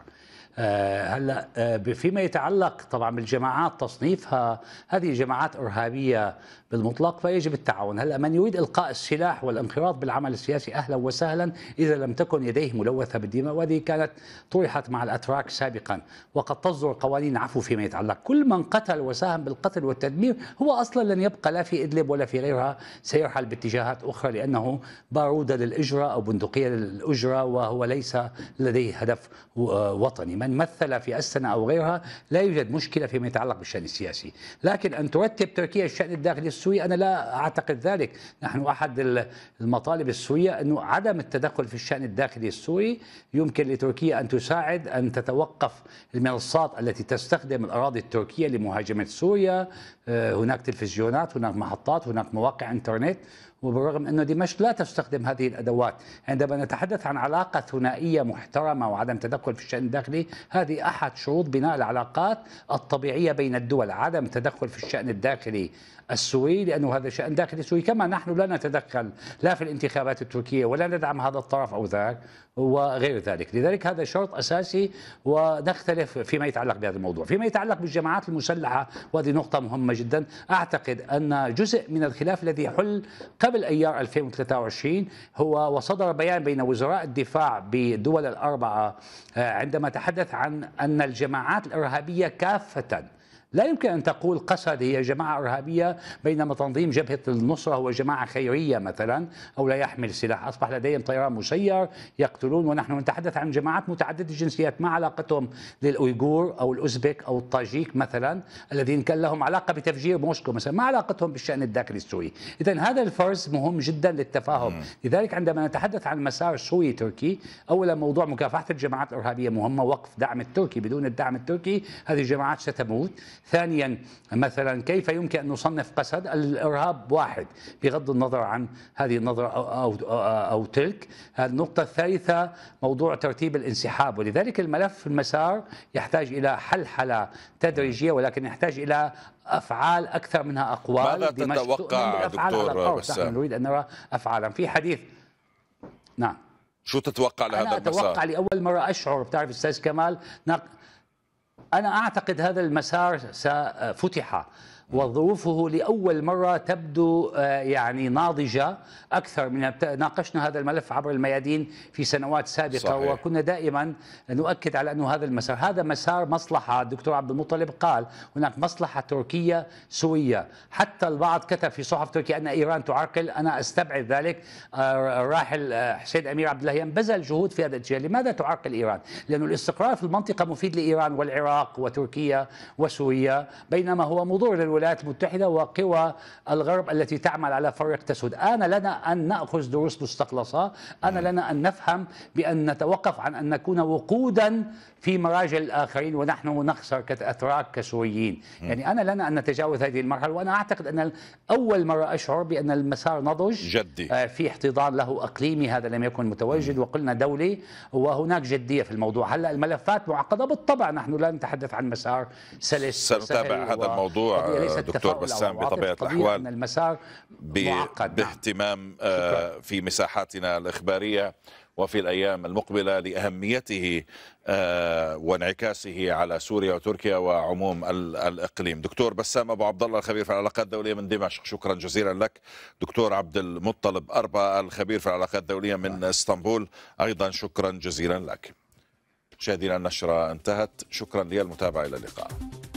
آه، هلا آه، فيما يتعلق طبعا بالجماعات تصنيفها هذه جماعات ارهابيه بالمطلق فيجب التعاون هلا من يريد القاء السلاح والانخراط بالعمل السياسي اهلا وسهلا اذا لم تكن يديه ملوثه بالدماء وهذه كانت طرحت مع الاتراك سابقا وقد تصدر قوانين عفو فيما يتعلق كل من قتل وساهم بالقتل والتدمير هو اصلا لن يبقى لا في ادلب ولا في غيرها سيرحل باتجاهات اخرى لانه باروده للاجره او بندقيه للاجره وهو ليس لديه هدف آه، وطني من مثل في أستنا أو غيرها لا يوجد مشكلة فيما يتعلق بالشأن السياسي لكن أن ترتب تركيا الشأن الداخلي السوري أنا لا أعتقد ذلك نحن أحد المطالب السورية أنه عدم التدخل في الشأن الداخلي السوري يمكن لتركيا أن تساعد أن تتوقف المنصات التي تستخدم الأراضي التركية لمهاجمة سوريا آه، هناك تلفزيونات هناك محطات هناك مواقع انترنت وبالرغم أن دمشق لا تستخدم هذه الأدوات عندما نتحدث عن علاقة ثنائية محترمة وعدم تدخل في الشأن الداخلي هذه أحد شروط بناء العلاقات الطبيعية بين الدول عدم تدخل في الشأن الداخلي السوري لأنه هذا شأن داخلي سوري كما نحن لا نتدخل لا في الانتخابات التركية ولا ندعم هذا الطرف أو ذاك وغير ذلك لذلك هذا شرط أساسي ونختلف فيما يتعلق بهذا الموضوع فيما يتعلق بالجماعات المسلحة وهذه نقطة مهمة جدا أعتقد أن جزء من الخلاف الذي حل قبل أيار 2023 هو وصدر بيان بين وزراء الدفاع بالدول الأربعة عندما تحدث عن أن الجماعات الإرهابية كافة لا يمكن أن تقول قسد هي جماعة إرهابية بينما تنظيم جبهة النصرة هو جماعة خيرية مثلا أو لا يحمل سلاح أصبح لديهم طيران مسير يقتلون ونحن نتحدث عن جماعات متعددة الجنسيات ما علاقتهم للأويغور أو الأوزبك أو الطاجيك مثلا الذين كان لهم علاقة بتفجير موسكو مثلا ما علاقتهم بالشأن الداخلي السوري إذا هذا الفرز مهم جدا للتفاهم لذلك عندما نتحدث عن مسار سوري تركي أولا موضوع مكافحة الجماعات الإرهابية مهمة وقف دعم التركي بدون الدعم التركي هذه الجماعات ستموت ثانيا مثلا كيف يمكن أن نصنف قسد الإرهاب واحد بغض النظر عن هذه النظرة أو, أو, أو تلك النقطة الثالثة موضوع ترتيب الانسحاب ولذلك الملف المسار يحتاج إلى حلحلة تدريجية ولكن يحتاج إلى افعال اكثر منها اقوال ماذا تتوقع دكتور بسام نريد ان نرى افعالا في حديث نعم شو تتوقع لهذا المسار؟ أنا المسار؟ أتوقع لأول مرة أشعر بتعرف أستاذ كمال أنا أعتقد هذا المسار سفتح وظروفه لأول مرة تبدو آه، يعني ناضجة أكثر من ناقشنا هذا الملف عبر الميادين في سنوات سابقة صحيح. وكنا دائما نؤكد على أنه هذا المسار هذا مسار مصلحة الدكتور عبد المطلب قال هناك مصلحة تركية سورية حتى البعض كتب في صحف تركيا أن إيران تعرقل أنا أستبعد ذلك الراحل آه، آه، حسين أمير عبد الله بذل جهود في هذا الاتجاه لماذا تعرقل إيران؟ لأن الاستقرار في المنطقة مفيد لإيران والعراق وتركيا وسوريا بينما هو مضر للولايات الولايات المتحدة وقوى الغرب التي تعمل على فرق تسود أنا لنا أن نأخذ دروس مستخلصة أنا نعم. لنا أن نفهم بأن نتوقف عن أن نكون وقودا في مراجل الآخرين ونحن نخسر كأتراك كسوريين نعم. يعني أنا لنا أن نتجاوز هذه المرحلة وأنا أعتقد أن أول مرة أشعر بأن المسار نضج جدي. آه، في احتضان له أقليمي هذا لم يكن متواجد نعم. وقلنا دولي وهناك جدية في الموضوع هلا الملفات معقدة بالطبع نحن لا نتحدث عن مسار سلس سنتابع هذا الموضوع آه، دكتور بسام بطبيعه الاحوال المسار معقد باهتمام آه، في مساحاتنا الاخباريه وفي الايام المقبله لاهميته آه، وانعكاسه على سوريا وتركيا وعموم الاقليم. دكتور بسام ابو عبد الله الخبير في العلاقات الدوليه من دمشق، شكرا جزيلا لك. دكتور عبد المطلب اربا الخبير في العلاقات الدوليه من اسطنبول، ايضا شكرا جزيلا لك. مشاهدينا النشره انتهت، شكرا للمتابعه الى اللقاء.